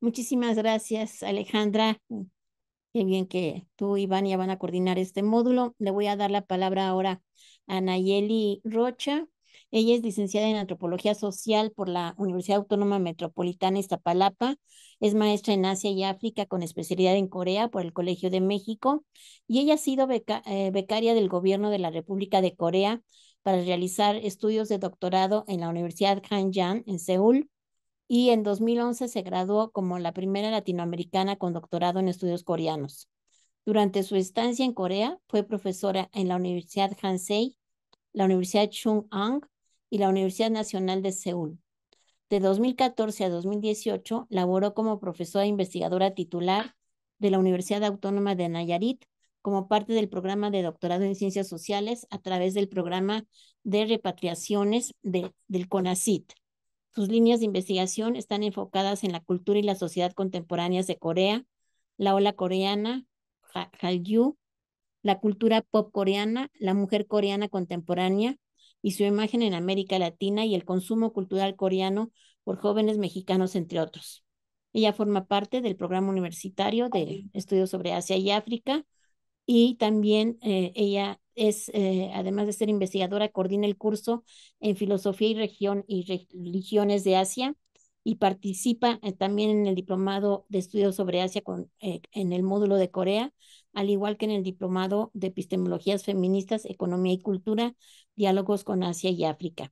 Muchísimas gracias, Alejandra. Qué bien que tú y ya van a coordinar este módulo. Le voy a dar la palabra ahora a Nayeli Rocha, ella es licenciada en Antropología Social por la Universidad Autónoma Metropolitana Iztapalapa. Es maestra en Asia y África con especialidad en Corea por el Colegio de México. Y ella ha sido eh, becaria del gobierno de la República de Corea para realizar estudios de doctorado en la Universidad Hanyang en Seúl. Y en 2011 se graduó como la primera latinoamericana con doctorado en estudios coreanos. Durante su estancia en Corea, fue profesora en la Universidad Hansei, la Universidad Chung-Ang y la Universidad Nacional de Seúl. De 2014 a 2018 laboró como profesora investigadora titular de la Universidad Autónoma de Nayarit como parte del programa de doctorado en ciencias sociales a través del programa de repatriaciones del CONACIT. Sus líneas de investigación están enfocadas en la cultura y la sociedad contemporáneas de Corea, la ola coreana, Hallyu, la cultura pop coreana, la mujer coreana contemporánea, y su imagen en América Latina y el consumo cultural coreano por jóvenes mexicanos, entre otros. Ella forma parte del programa universitario de estudios sobre Asia y África y también eh, ella es, eh, además de ser investigadora, coordina el curso en filosofía y región y religiones de Asia y participa eh, también en el diplomado de estudios sobre Asia con, en el módulo de Corea al igual que en el Diplomado de Epistemologías Feministas, Economía y Cultura, Diálogos con Asia y África.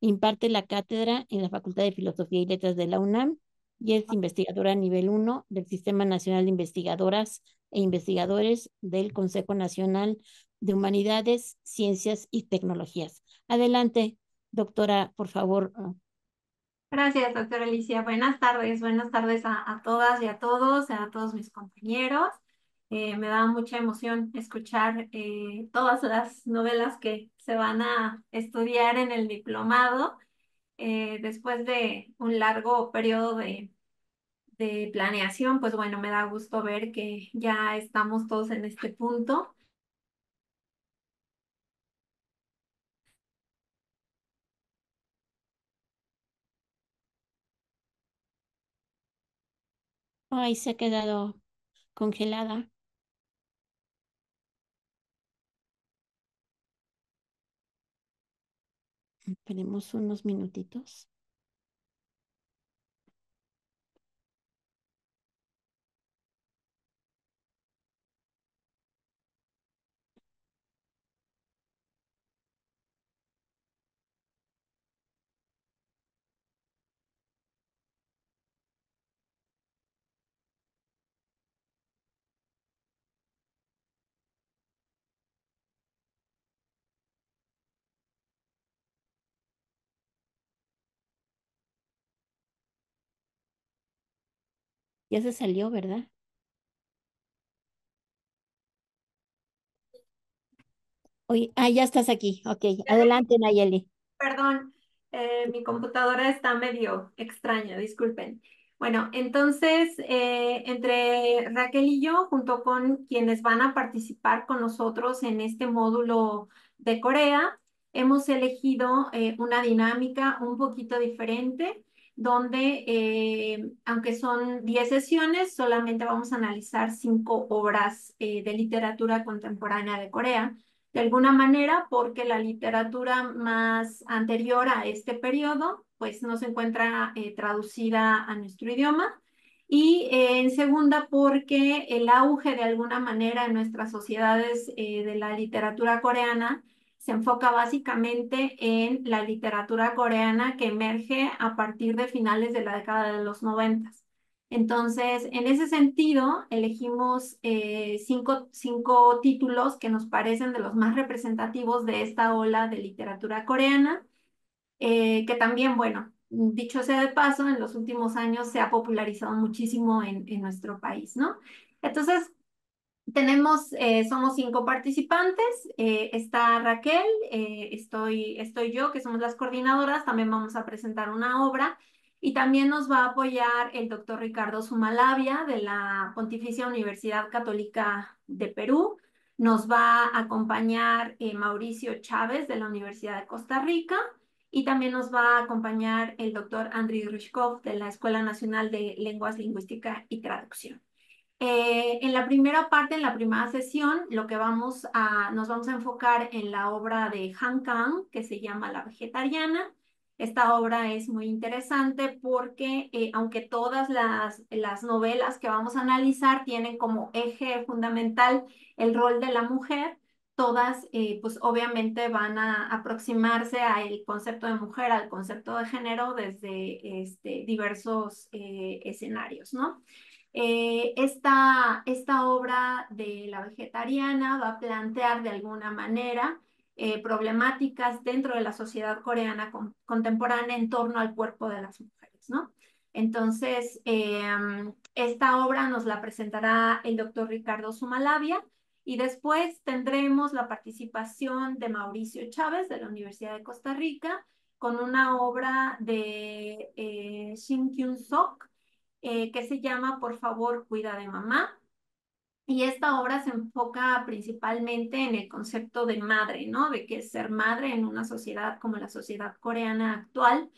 Imparte la cátedra en la Facultad de Filosofía y Letras de la UNAM y es investigadora nivel 1 del Sistema Nacional de Investigadoras e Investigadores del Consejo Nacional de Humanidades, Ciencias y Tecnologías. Adelante, doctora, por favor. Gracias, doctora Alicia. Buenas tardes, buenas tardes a, a todas y a todos, a todos mis compañeros. Eh, me da mucha emoción escuchar eh, todas las novelas que se van a estudiar en el diplomado eh, después de un largo periodo de, de planeación. Pues bueno, me da gusto ver que ya estamos todos en este punto. Ay, se ha quedado congelada. Tenemos unos minutitos. Ya se salió, ¿verdad? ah, ya estás aquí. Ok, adelante, Nayeli. Perdón, eh, mi computadora está medio extraña, disculpen. Bueno, entonces, eh, entre Raquel y yo, junto con quienes van a participar con nosotros en este módulo de Corea, hemos elegido eh, una dinámica un poquito diferente donde eh, aunque son 10 sesiones, solamente vamos a analizar 5 obras eh, de literatura contemporánea de Corea. De alguna manera, porque la literatura más anterior a este periodo, pues no se encuentra eh, traducida a nuestro idioma. Y en segunda, porque el auge de alguna manera en nuestras sociedades de la literatura coreana se enfoca básicamente en la literatura coreana que emerge a partir de finales de la década de los noventas. Entonces, en ese sentido, elegimos eh, cinco, cinco, títulos que nos parecen de los más representativos de esta ola de literatura coreana, eh, que también, bueno, dicho sea de paso, en los últimos años se ha popularizado muchísimo en, en nuestro país, ¿no? Entonces, tenemos, eh, somos cinco participantes, eh, está Raquel, eh, estoy, estoy yo, que somos las coordinadoras, también vamos a presentar una obra y también nos va a apoyar el doctor Ricardo Sumalavia de la Pontificia Universidad Católica de Perú, nos va a acompañar Mauricio Chávez de la Universidad de Costa Rica y también nos va a acompañar el doctor Andriy Rushkov de la Escuela Nacional de Lenguas, Lingüística y Traducción. Eh, en la primera parte, en la primera sesión, lo que vamos a, nos vamos a enfocar en la obra de Han Kang, que se llama La Vegetariana. Esta obra es muy interesante porque, eh, aunque todas las, las novelas que vamos a analizar tienen como eje fundamental el rol de la mujer, todas, eh, pues obviamente van a aproximarse al concepto de mujer, al concepto de género desde este, diversos escenarios, ¿no? Eh, esta, esta, obra de la vegetariana va a plantear de alguna manera eh, problemáticas dentro de la sociedad coreana contemporánea en torno al cuerpo de las mujeres, ¿no? Entonces, em, esta obra nos la presentará el doctor Ricardo Sumalavia y después tendremos la participación de Mauricio Chávez de la Universidad de Costa Rica con una obra de eh, Shin Kyun Sok eh, que se llama Por favor, cuida de mamá. Y esta obra se enfoca principalmente en el concepto de madre, ¿no? De qué es ser madre en una sociedad como la sociedad coreana actual.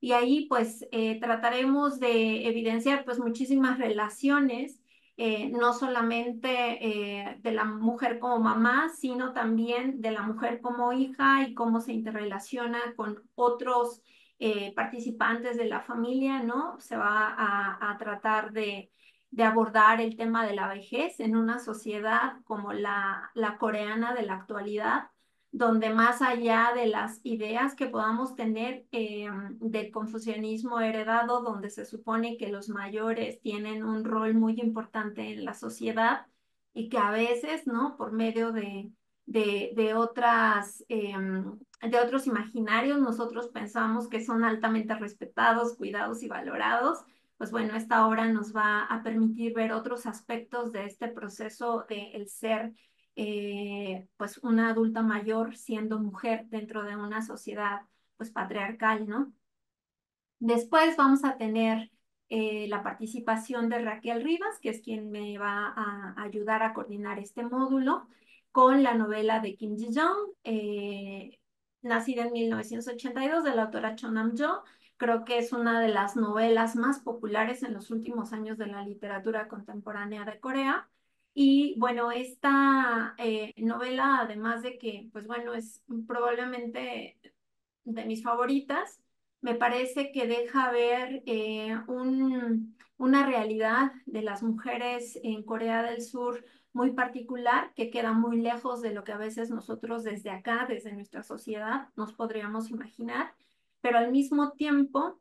Y ahí pues eh, trataremos de evidenciar pues muchísimas relaciones, eh, no solamente de la mujer como mamá, sino también de la mujer como hija y cómo se interrelaciona con otros eh, participantes de la familia, ¿no? Se va a, tratar de, abordar el tema de la vejez en una sociedad como la, coreana de la actualidad, donde más allá de las ideas que podamos tener eh, del confucianismo heredado, donde se supone que los mayores tienen un rol muy importante en la sociedad y que a veces, ¿no? Por medio de, otras em, de otros imaginarios nosotros pensamos que son altamente respetados, cuidados y valorados, pues bueno, esta obra nos va a permitir ver otros aspectos de este proceso de el ser, eh, pues una adulta mayor siendo mujer dentro de una sociedad, pues patriarcal, ¿no? Después vamos a tener eh, la participación de Raquel Rivas, que es quien me va a ayudar a coordinar este módulo, con la novela de Kim Ji-jong, eh, nacida en 1982 de la autora Chonam Jo. Creo que es una de las novelas más populares en los últimos años de la literatura contemporánea de Corea. Y bueno, esta eh, novela, además de que, pues bueno, es probablemente de mis favoritas, me parece que deja ver eh, una realidad de las mujeres en Corea del Sur muy particular que queda muy lejos de lo que a veces nosotros desde acá, desde nuestra sociedad, nos podríamos imaginar, pero al mismo tiempo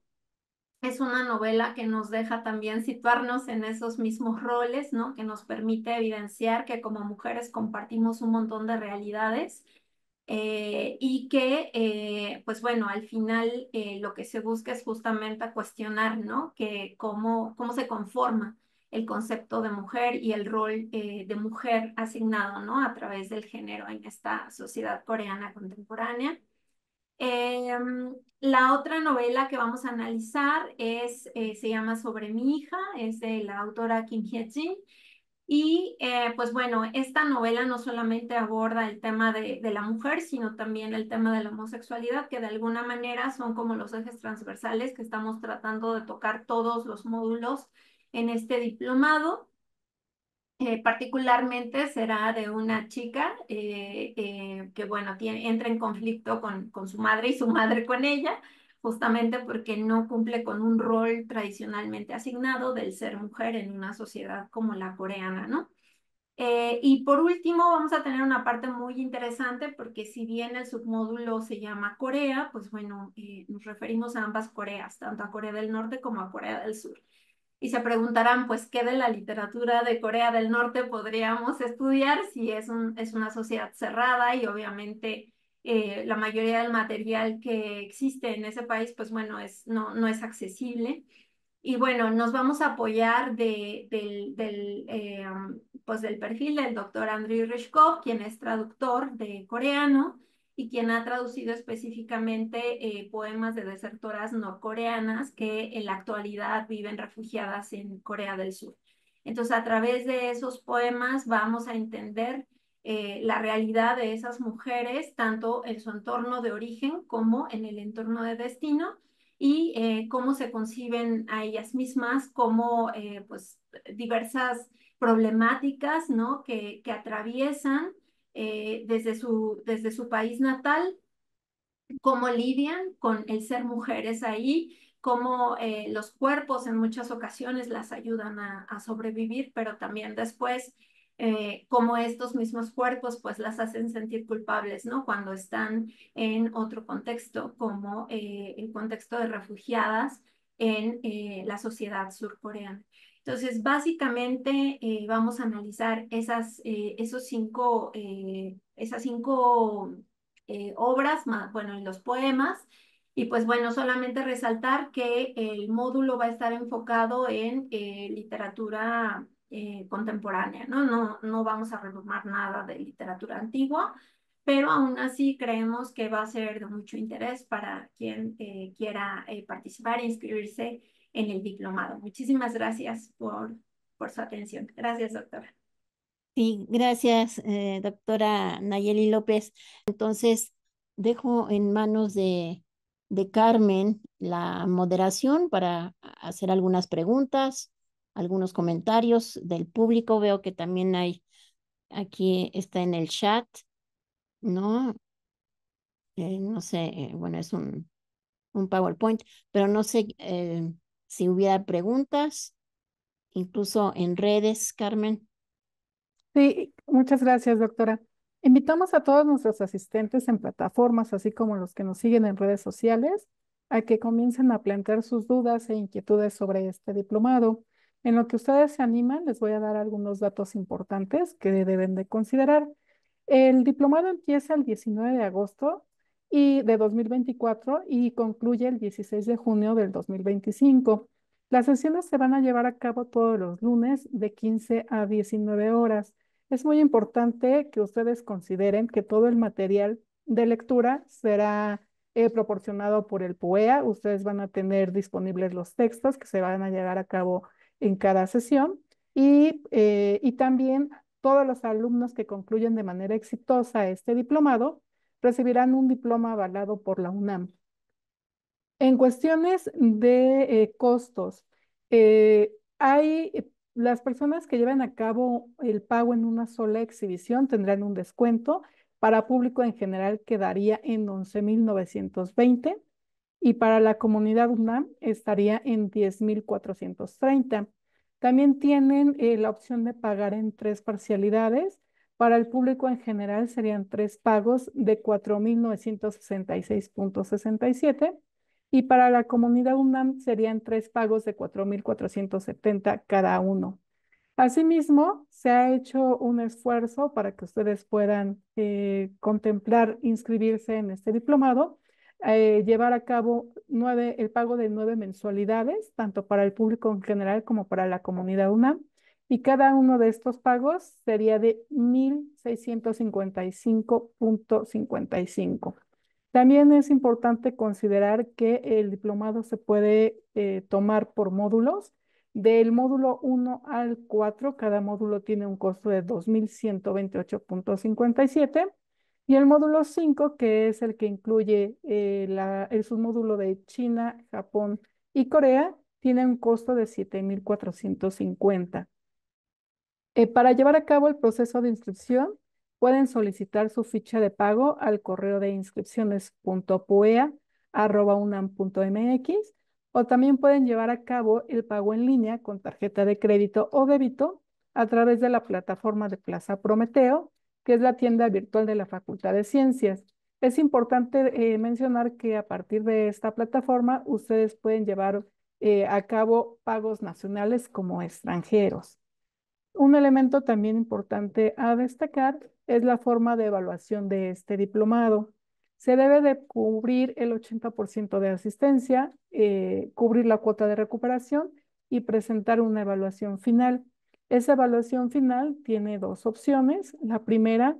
es una novela que nos deja también situarnos en esos mismos roles, ¿no? Que nos permite evidenciar que como mujeres compartimos un montón de realidades eh, y que, eh, pues bueno, al final eh, lo que se busca es justamente cuestionar, ¿no? Que cómo, cómo se conforma el concepto de mujer y el rol eh, de mujer asignado ¿no? a través del género en esta sociedad coreana contemporánea. Em, la otra novela que vamos a analizar es, eh, se llama Sobre mi hija, es de la autora Kim Hye-jin. Y eh, pues bueno, esta novela no solamente aborda el tema de la mujer, sino también el tema de la homosexualidad, que de alguna manera son como los ejes transversales que estamos tratando de tocar todos los módulos en este diplomado. Eh, particularmente será de una chica eh, eh, que, bueno, tiene, entra en conflicto con, con su madre y su madre con ella, justamente porque no cumple con un rol tradicionalmente asignado del ser mujer en una sociedad como la coreana, ¿no? y por último, vamos a tener una parte muy interesante porque si bien el submódulo se llama Corea, pues bueno, nos referimos a ambas Coreas, tanto a Corea del Norte como a Corea del Sur y se preguntarán, pues, ¿qué de la literatura de Corea del Norte podríamos estudiar si es, un, es una sociedad cerrada y obviamente eh, la mayoría del material que existe en ese país, pues bueno, es, no, no es accesible. Y bueno, nos vamos a apoyar del, eh, pues del perfil del doctor Andrew Rishkov, quien es traductor de coreano, y quien ha traducido específicamente eh, poemas de desertoras norcoreanas que en la actualidad viven refugiadas en Corea del Sur. Entonces, a través de esos poemas vamos a entender eh, la realidad de esas mujeres, tanto en su entorno de origen como en el entorno de destino, y eh, cómo se conciben a ellas mismas como pues, diversas problemáticas ¿no? que, que atraviesan eh, desde, su, desde su país natal, cómo lidian con el ser mujeres ahí, cómo eh, los cuerpos en muchas ocasiones las ayudan a, sobrevivir, pero también después eh, cómo estos mismos cuerpos pues las hacen sentir culpables, ¿no? Cuando están en otro contexto, como el contexto de refugiadas en la sociedad surcoreana. Entonces, básicamente eh, vamos a analizar esas, eh, esos cinco, eh, esas cinco obras, bueno, bueno, los poemas. Y pues bueno, solamente resaltar que el módulo va a estar enfocado en literatura contemporánea, ¿no? ¿no? No vamos a retomar nada de literatura antigua, pero aún así creemos que va a ser de mucho interés para quien quiera participar e inscribirse en el diplomado. Muchísimas gracias por, por su atención. Gracias, doctora. Sí, gracias, eh, doctora Nayeli López. Entonces, dejo en manos de, de Carmen la moderación para hacer algunas preguntas, algunos comentarios del público. Veo que también hay, aquí está en el chat, ¿no? Eh, no sé, eh, bueno, es un, un PowerPoint, pero no sé eh, si hubiera preguntas, incluso en redes, Carmen. Sí, muchas gracias, doctora. Invitamos a todos nuestros asistentes en plataformas, así como los que nos siguen en redes sociales, a que comiencen a plantear sus dudas e inquietudes sobre este diplomado. En lo que ustedes se animan, les voy a dar algunos datos importantes que deben de considerar. El diplomado empieza el 19 de agosto y de 2024 y concluye el 16 de junio del 2025. Las sesiones se van a llevar a cabo todos los lunes de 15 a 19 horas. Es muy importante que ustedes consideren que todo el material de lectura será eh, proporcionado por el PUEA. Ustedes van a tener disponibles los textos que se van a llevar a cabo en cada sesión y, eh, y también todos los alumnos que concluyen de manera exitosa este diplomado recibirán un diploma avalado por la UNAM. En cuestiones de eh, costos, eh, hay las personas que llevan a cabo el pago en una sola exhibición tendrán un descuento. Para público en general quedaría en 11.920 y para la comunidad UNAM estaría en 10.430. También tienen eh, la opción de pagar en tres parcialidades para el público en general serían tres pagos de 4.966.67 y para la comunidad UNAM serían tres pagos de 4.470 cada uno. Asimismo, se ha hecho un esfuerzo para que ustedes puedan eh, contemplar inscribirse en este diplomado, eh, llevar a cabo nueve, el pago de nueve mensualidades, tanto para el público en general como para la comunidad UNAM y cada uno de estos pagos sería de 1655.55. También es importante considerar que el diplomado se puede eh, tomar por módulos. Del módulo 1 al 4, cada módulo tiene un costo de 2.128.57. Y el módulo 5, que es el que incluye el eh, submódulo de China, Japón y Corea, tiene un costo de 7.450. Eh, para llevar a cabo el proceso de inscripción, pueden solicitar su ficha de pago al correo de inscripciones.puea.unam.mx o también pueden llevar a cabo el pago en línea con tarjeta de crédito o débito a través de la plataforma de Plaza Prometeo, que es la tienda virtual de la Facultad de Ciencias. Es importante eh, mencionar que a partir de esta plataforma ustedes pueden llevar eh, a cabo pagos nacionales como extranjeros. Un elemento también importante a destacar es la forma de evaluación de este diplomado. Se debe de cubrir el 80% de asistencia, eh, cubrir la cuota de recuperación y presentar una evaluación final. Esa evaluación final tiene dos opciones. La primera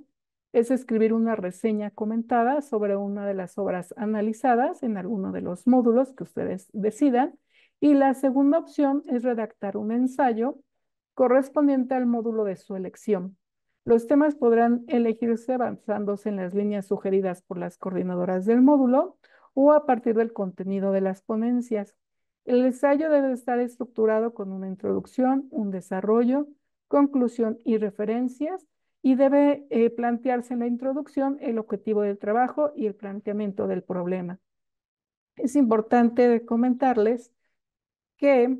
es escribir una reseña comentada sobre una de las obras analizadas en alguno de los módulos que ustedes decidan. Y la segunda opción es redactar un ensayo correspondiente al módulo de su elección. Los temas podrán elegirse avanzándose en las líneas sugeridas por las coordinadoras del módulo o a partir del contenido de las ponencias. El ensayo debe estar estructurado con una introducción, un desarrollo, conclusión y referencias y debe eh, plantearse en la introducción el objetivo del trabajo y el planteamiento del problema. Es importante comentarles que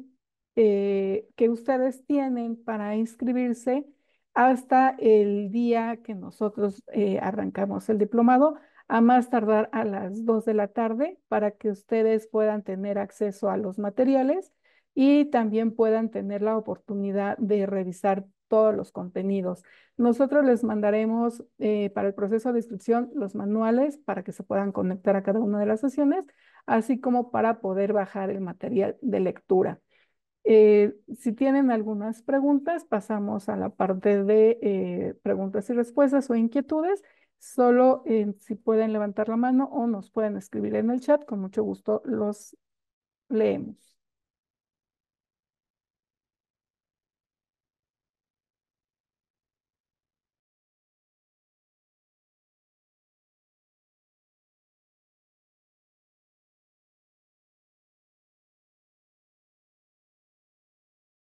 eh, que ustedes tienen para inscribirse hasta el día que nosotros eh, arrancamos el diplomado, a más tardar a las 2 de la tarde para que ustedes puedan tener acceso a los materiales y también puedan tener la oportunidad de revisar todos los contenidos. Nosotros les mandaremos eh, para el proceso de inscripción los manuales para que se puedan conectar a cada una de las sesiones, así como para poder bajar el material de lectura. Eh, si tienen algunas preguntas, pasamos a la parte de eh, preguntas y respuestas o inquietudes. Solo eh, si pueden levantar la mano o nos pueden escribir en el chat, con mucho gusto los leemos.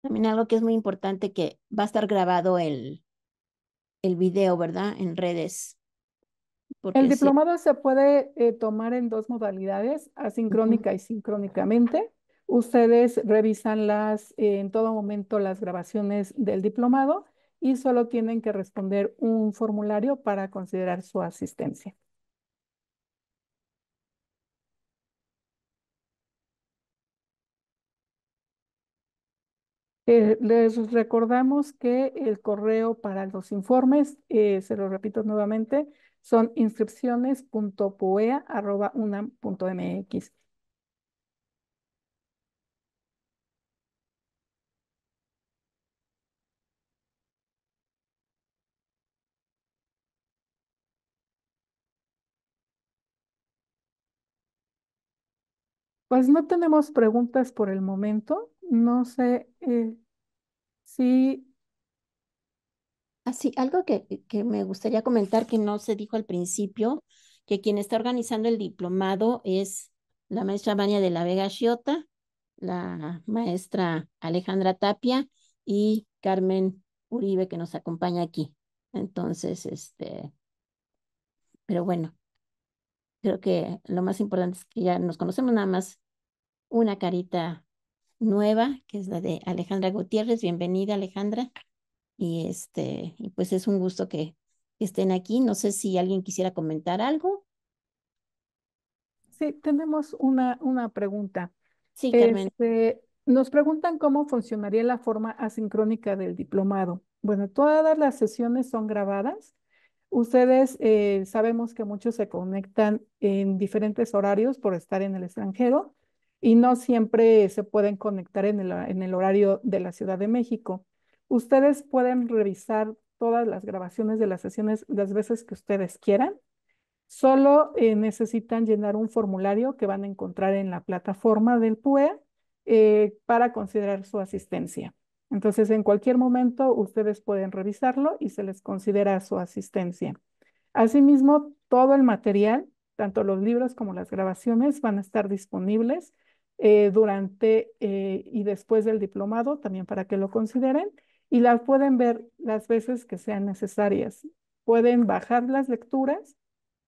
También algo que es muy importante que va a estar grabado el, video, ¿verdad? En redes. el diplomado se puede eh, tomar en dos modalidades, asincrónica y sincrónicamente. Ustedes revisan las, eh, en todo momento las grabaciones del diplomado y solo tienen que responder un formulario para considerar su asistencia. Eh, les recordamos que el correo para los informes, eh, se lo repito nuevamente, son inscripciones.poea.unam.mx. Pues no tenemos preguntas por el momento no sé eh, si... Así, ah, algo que, que me gustaría comentar que no se dijo al principio, que quien está organizando el diplomado es la maestra Baña de la Vega Xiota, la maestra Alejandra Tapia y Carmen Uribe que nos acompaña aquí. Entonces, este, pero bueno, creo que lo más importante es que ya nos conocemos nada más una carita nueva, que es la de Alejandra Gutiérrez. Bienvenida, Alejandra. Y este, y pues es un gusto que, estén aquí. No sé si alguien quisiera comentar algo. Sí, tenemos una, una pregunta. Sí, Carmen. Este, nos preguntan cómo funcionaría la forma asincrónica del diplomado. Bueno, todas las sesiones son grabadas. Ustedes eh, sabemos que muchos se conectan en diferentes horarios por estar en el extranjero y no siempre se pueden conectar en el, horario de la Ciudad de México. Ustedes pueden revisar todas las grabaciones de las sesiones las veces que ustedes quieran. Solo eh, necesitan llenar un formulario que van a encontrar en la plataforma del PUE eh, para considerar su asistencia. Entonces, en cualquier momento ustedes pueden revisarlo y se les considera su asistencia. Asimismo, todo el material, tanto los libros como las grabaciones, van a estar disponibles eh, durante eh, y después del diplomado, también para que lo consideren, y las pueden ver las veces que sean necesarias. Pueden bajar las lecturas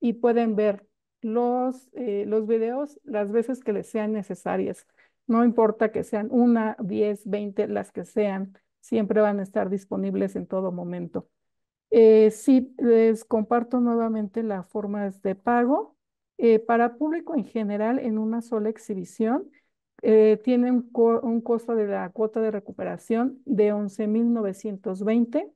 y pueden ver los, eh, los videos las veces que les sean necesarias. No importa que sean una, diez, veinte, las que sean, siempre van a estar disponibles en todo momento. si les comparto nuevamente las formas de pago. para público en general, en una sola exhibición, eh, tiene un, costo de la cuota de recuperación de 11.920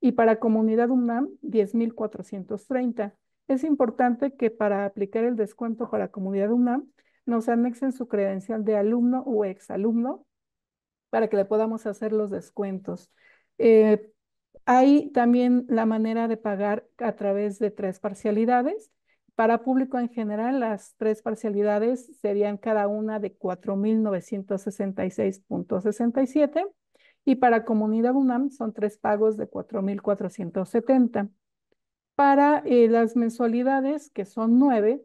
y para comunidad UNAM 10.430. Es importante que para aplicar el descuento para comunidad UNAM nos anexen su credencial de alumno o exalumno para que le podamos hacer los descuentos. Eh, hay también la manera de pagar a través de tres parcialidades para público en general, las tres parcialidades serían cada una de 4.966.67 y para comunidad UNAM son tres pagos de 4.470. Para eh, las mensualidades, que son nueve,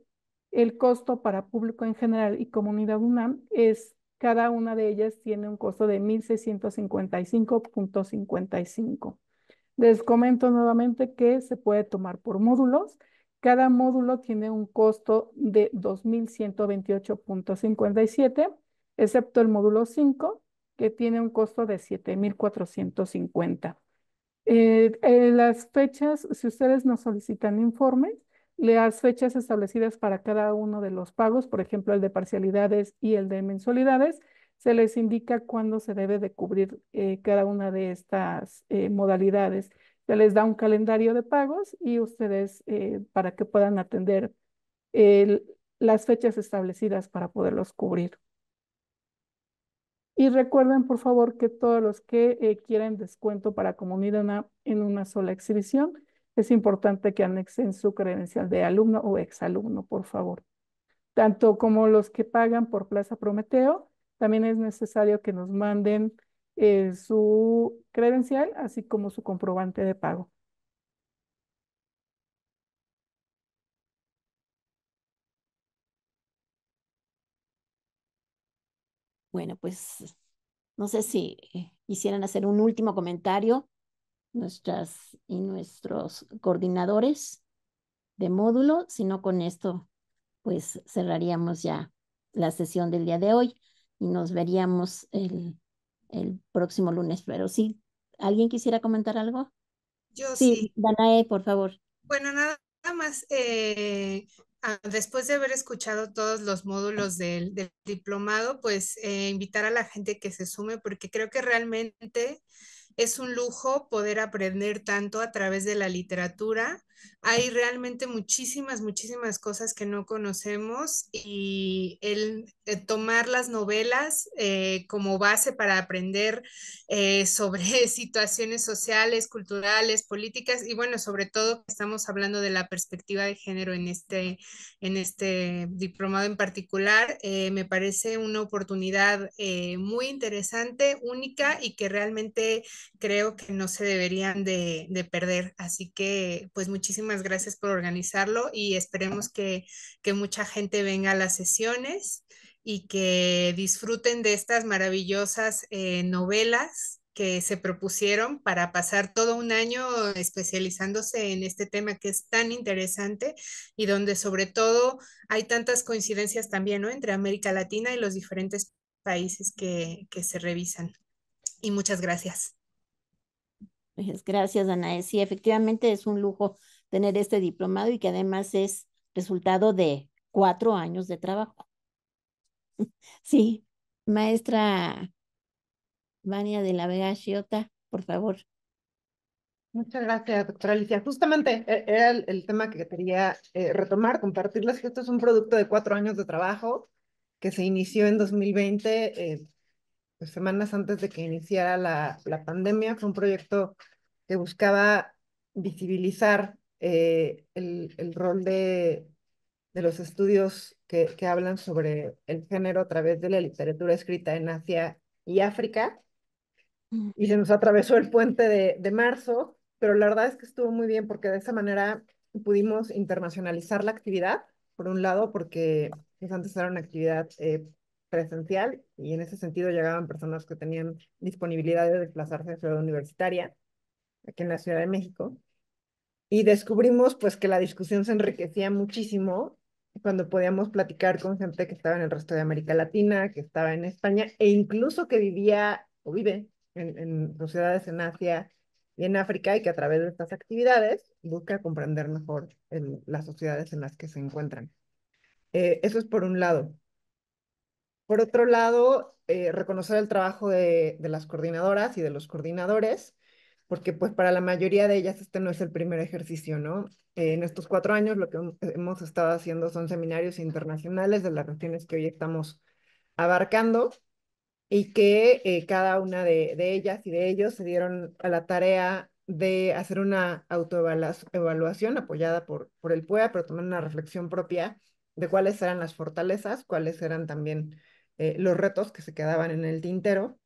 el costo para público en general y comunidad UNAM es, cada una de ellas tiene un costo de 1.655.55. Les comento nuevamente que se puede tomar por módulos cada módulo tiene un costo de 2.128.57, excepto el módulo 5, que tiene un costo de 7.450. Eh, eh, las fechas, si ustedes nos solicitan informes, las fechas establecidas para cada uno de los pagos, por ejemplo, el de parcialidades y el de mensualidades, se les indica cuándo se debe de cubrir eh, cada una de estas modalidades. Ya les da un calendario de pagos y ustedes eh, para que puedan atender las fechas establecidas para poderlos cubrir. Y recuerden, por favor, que todos los que eh, quieran descuento para comunidad en una sola exhibición, es importante que anexen su credencial de alumno o exalumno, por favor. Tanto como los que pagan por Plaza Prometeo, también es necesario que nos manden eh, su credencial, así como su comprobante de pago. Bueno, pues no sé si eh, quisieran hacer un último comentario nuestras y nuestros coordinadores de módulo, si no con esto pues cerraríamos ya la sesión del día de hoy y nos veríamos el el próximo lunes, pero sí, ¿alguien quisiera comentar algo? Yo sí. sí. Danae, por favor. Bueno, nada más, eh, después de haber escuchado todos los módulos del, diplomado, pues eh, invitar a la gente que se sume, porque creo que realmente es un lujo poder aprender tanto a través de la literatura hay realmente muchísimas, muchísimas cosas que no conocemos y el, eh, tomar las novelas eh, como base para aprender eh, sobre situaciones sociales, culturales, políticas y bueno, sobre todo estamos hablando de la perspectiva de género en este, en este diplomado en particular, me parece una oportunidad muy interesante, única y que realmente creo que no se deberían de, de perder. Así que pues muchas muchísimas gracias por organizarlo y esperemos que, mucha gente venga a las sesiones y que disfruten de estas maravillosas eh, novelas que se propusieron para pasar todo un año especializándose en este tema que es tan interesante y donde sobre todo hay tantas coincidencias también entre América Latina y los diferentes países que, se revisan. Y muchas gracias. muchas pues, gracias, Anaes. Sí, efectivamente es un lujo tener este diplomado y que además es resultado de cuatro años de trabajo. Sí, maestra Vania de la Vega Chiota, por favor. Muchas gracias, doctora Alicia. Justamente e-, era el, tema que quería eh, retomar, compartirles que esto es un producto de cuatro años de trabajo que se inició en 2020, eh, pues, semanas antes de que iniciara la, la pandemia. Fue un proyecto que buscaba visibilizar eh, el, rol de, de los estudios que, que, hablan sobre el género a través de la literatura escrita en Asia y África. Y se nos atravesó el puente de, marzo, pero la verdad es que estuvo muy bien porque de esa manera pudimos internacionalizar la actividad, por un lado, porque pues, antes era una actividad eh, presencial y en ese sentido llegaban personas que tenían disponibilidad de desplazarse a la ciudad universitaria, aquí en la Ciudad de México y descubrimos pues que la discusión se enriquecía muchísimo cuando podíamos platicar con gente que estaba en el resto de América Latina, que estaba en España e incluso que vivía o vive en, sociedades en Asia y en África y que a través de estas actividades busca comprender mejor las sociedades en las que se encuentran. Eh, eso es por un lado. Por otro lado, eh, reconocer el trabajo de las coordinadoras y de los coordinadores porque pues para la mayoría de ellas este no es el primer ejercicio, ¿no? Eh, en estos cuatro años lo que hemos estado haciendo son seminarios internacionales de las regiones que hoy estamos abarcando y que eh, cada una de, ellas y de ellos se dieron a la tarea de hacer una autoevaluación apoyada por, por el PUEA, pero tomar una reflexión propia de cuáles eran las fortalezas, cuáles eran también eh, los retos que se quedaban en el tintero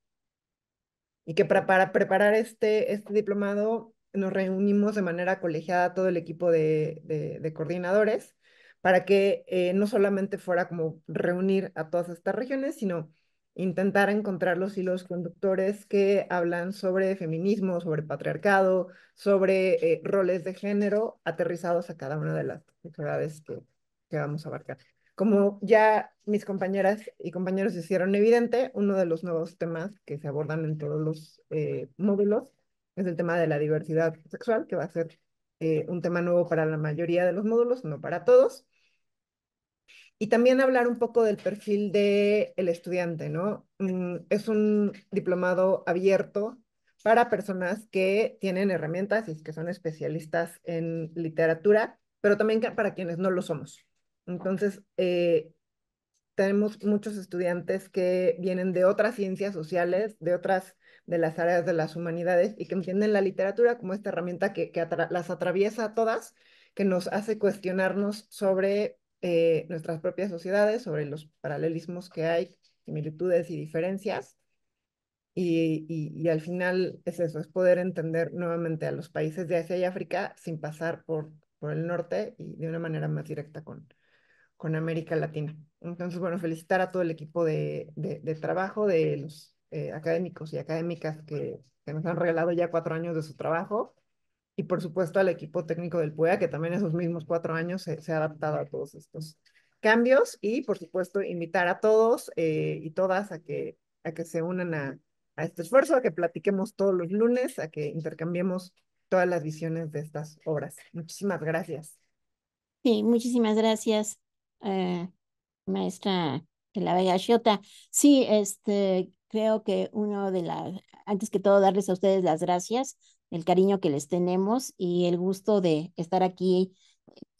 y que para, preparar este, este diplomado nos reunimos de manera colegiada todo el equipo de, coordinadores para que eh, no solamente fuera como reunir a todas estas regiones, sino intentar encontrar los hilos conductores que hablan sobre feminismo, sobre patriarcado, sobre eh, roles de género aterrizados a cada una de las actividades que, que vamos a abarcar. Como ya mis compañeras y compañeros hicieron evidente, uno de los nuevos temas que se abordan en todos los eh, módulos es el tema de la diversidad sexual, que va a ser eh, un tema nuevo para la mayoría de los módulos, no para todos. Y también hablar un poco del perfil del el estudiante, ¿no? Mm, es un diplomado abierto para personas que tienen herramientas y que son especialistas en literatura, pero también para quienes no lo somos. Entonces, eh, tenemos muchos estudiantes que vienen de otras ciencias sociales, de otras de las áreas de las humanidades y que entienden la literatura como esta herramienta que, las atraviesa a todas, que nos hace cuestionarnos sobre eh, nuestras propias sociedades, sobre los paralelismos que hay, similitudes y diferencias. Y, al final es eso, es poder entender nuevamente a los países de Asia y África sin pasar por, por el norte y de una manera más directa con, con América Latina. Entonces, bueno, felicitar a todo el equipo de, de, trabajo, de los eh, académicos y académicas que, nos han regalado ya cuatro años de su trabajo y por supuesto al equipo técnico del PUEA, que también esos mismos cuatro años se, ha adaptado a todos estos cambios y por supuesto invitar a todos eh, y todas a que, a que se unan a, a este esfuerzo, a que platiquemos todos los lunes, a que intercambiemos todas las visiones de estas obras. Muchísimas gracias. Sí, muchísimas gracias. Eh, maestra de la Bella Sí, este, creo que uno de las, antes que todo, darles a ustedes las gracias, el cariño que les tenemos y el gusto de estar aquí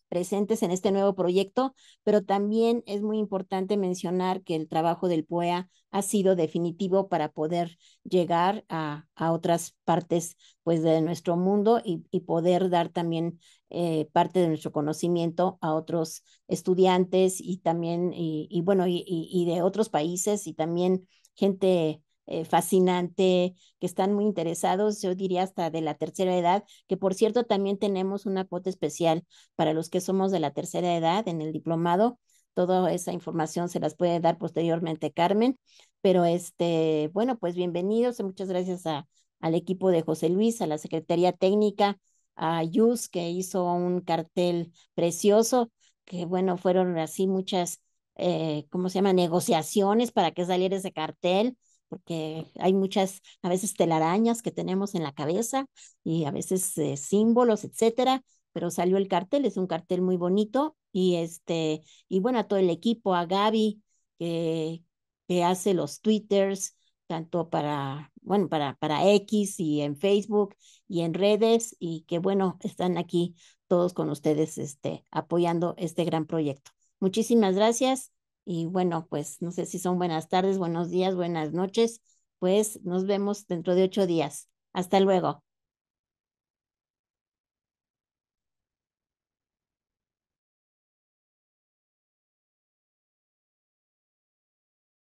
presentes en este nuevo proyecto, pero también es muy importante mencionar que el trabajo del POEA ha sido definitivo para poder llegar a, otras partes pues, de nuestro mundo y, poder dar también eh, parte de nuestro conocimiento a otros estudiantes y también, y, bueno, y, y, de otros países y también gente eh, fascinante, que están muy interesados, yo diría hasta de la tercera edad, que por cierto también tenemos una cuota especial para los que somos de la tercera edad en el diplomado. Toda esa información se las puede dar posteriormente Carmen, pero este, bueno, pues bienvenidos y muchas gracias a, al equipo de José Luis, a la Secretaría Técnica, a Yus, que hizo un cartel precioso, que bueno, fueron así muchas, eh, ¿cómo se llama?, negociaciones para que saliera ese cartel porque hay muchas, a veces telarañas que tenemos en la cabeza y a veces eh, símbolos, etcétera, pero salió el cartel, es un cartel muy bonito y este, y bueno, a todo el equipo, a Gaby, que, que hace los twitters, tanto para, bueno, para, para X y en Facebook y en redes y que bueno, están aquí todos con ustedes este, apoyando este gran proyecto. Muchísimas gracias y bueno, pues no sé si son buenas tardes, buenos días, buenas noches. Pues nos vemos dentro de ocho días. Hasta luego.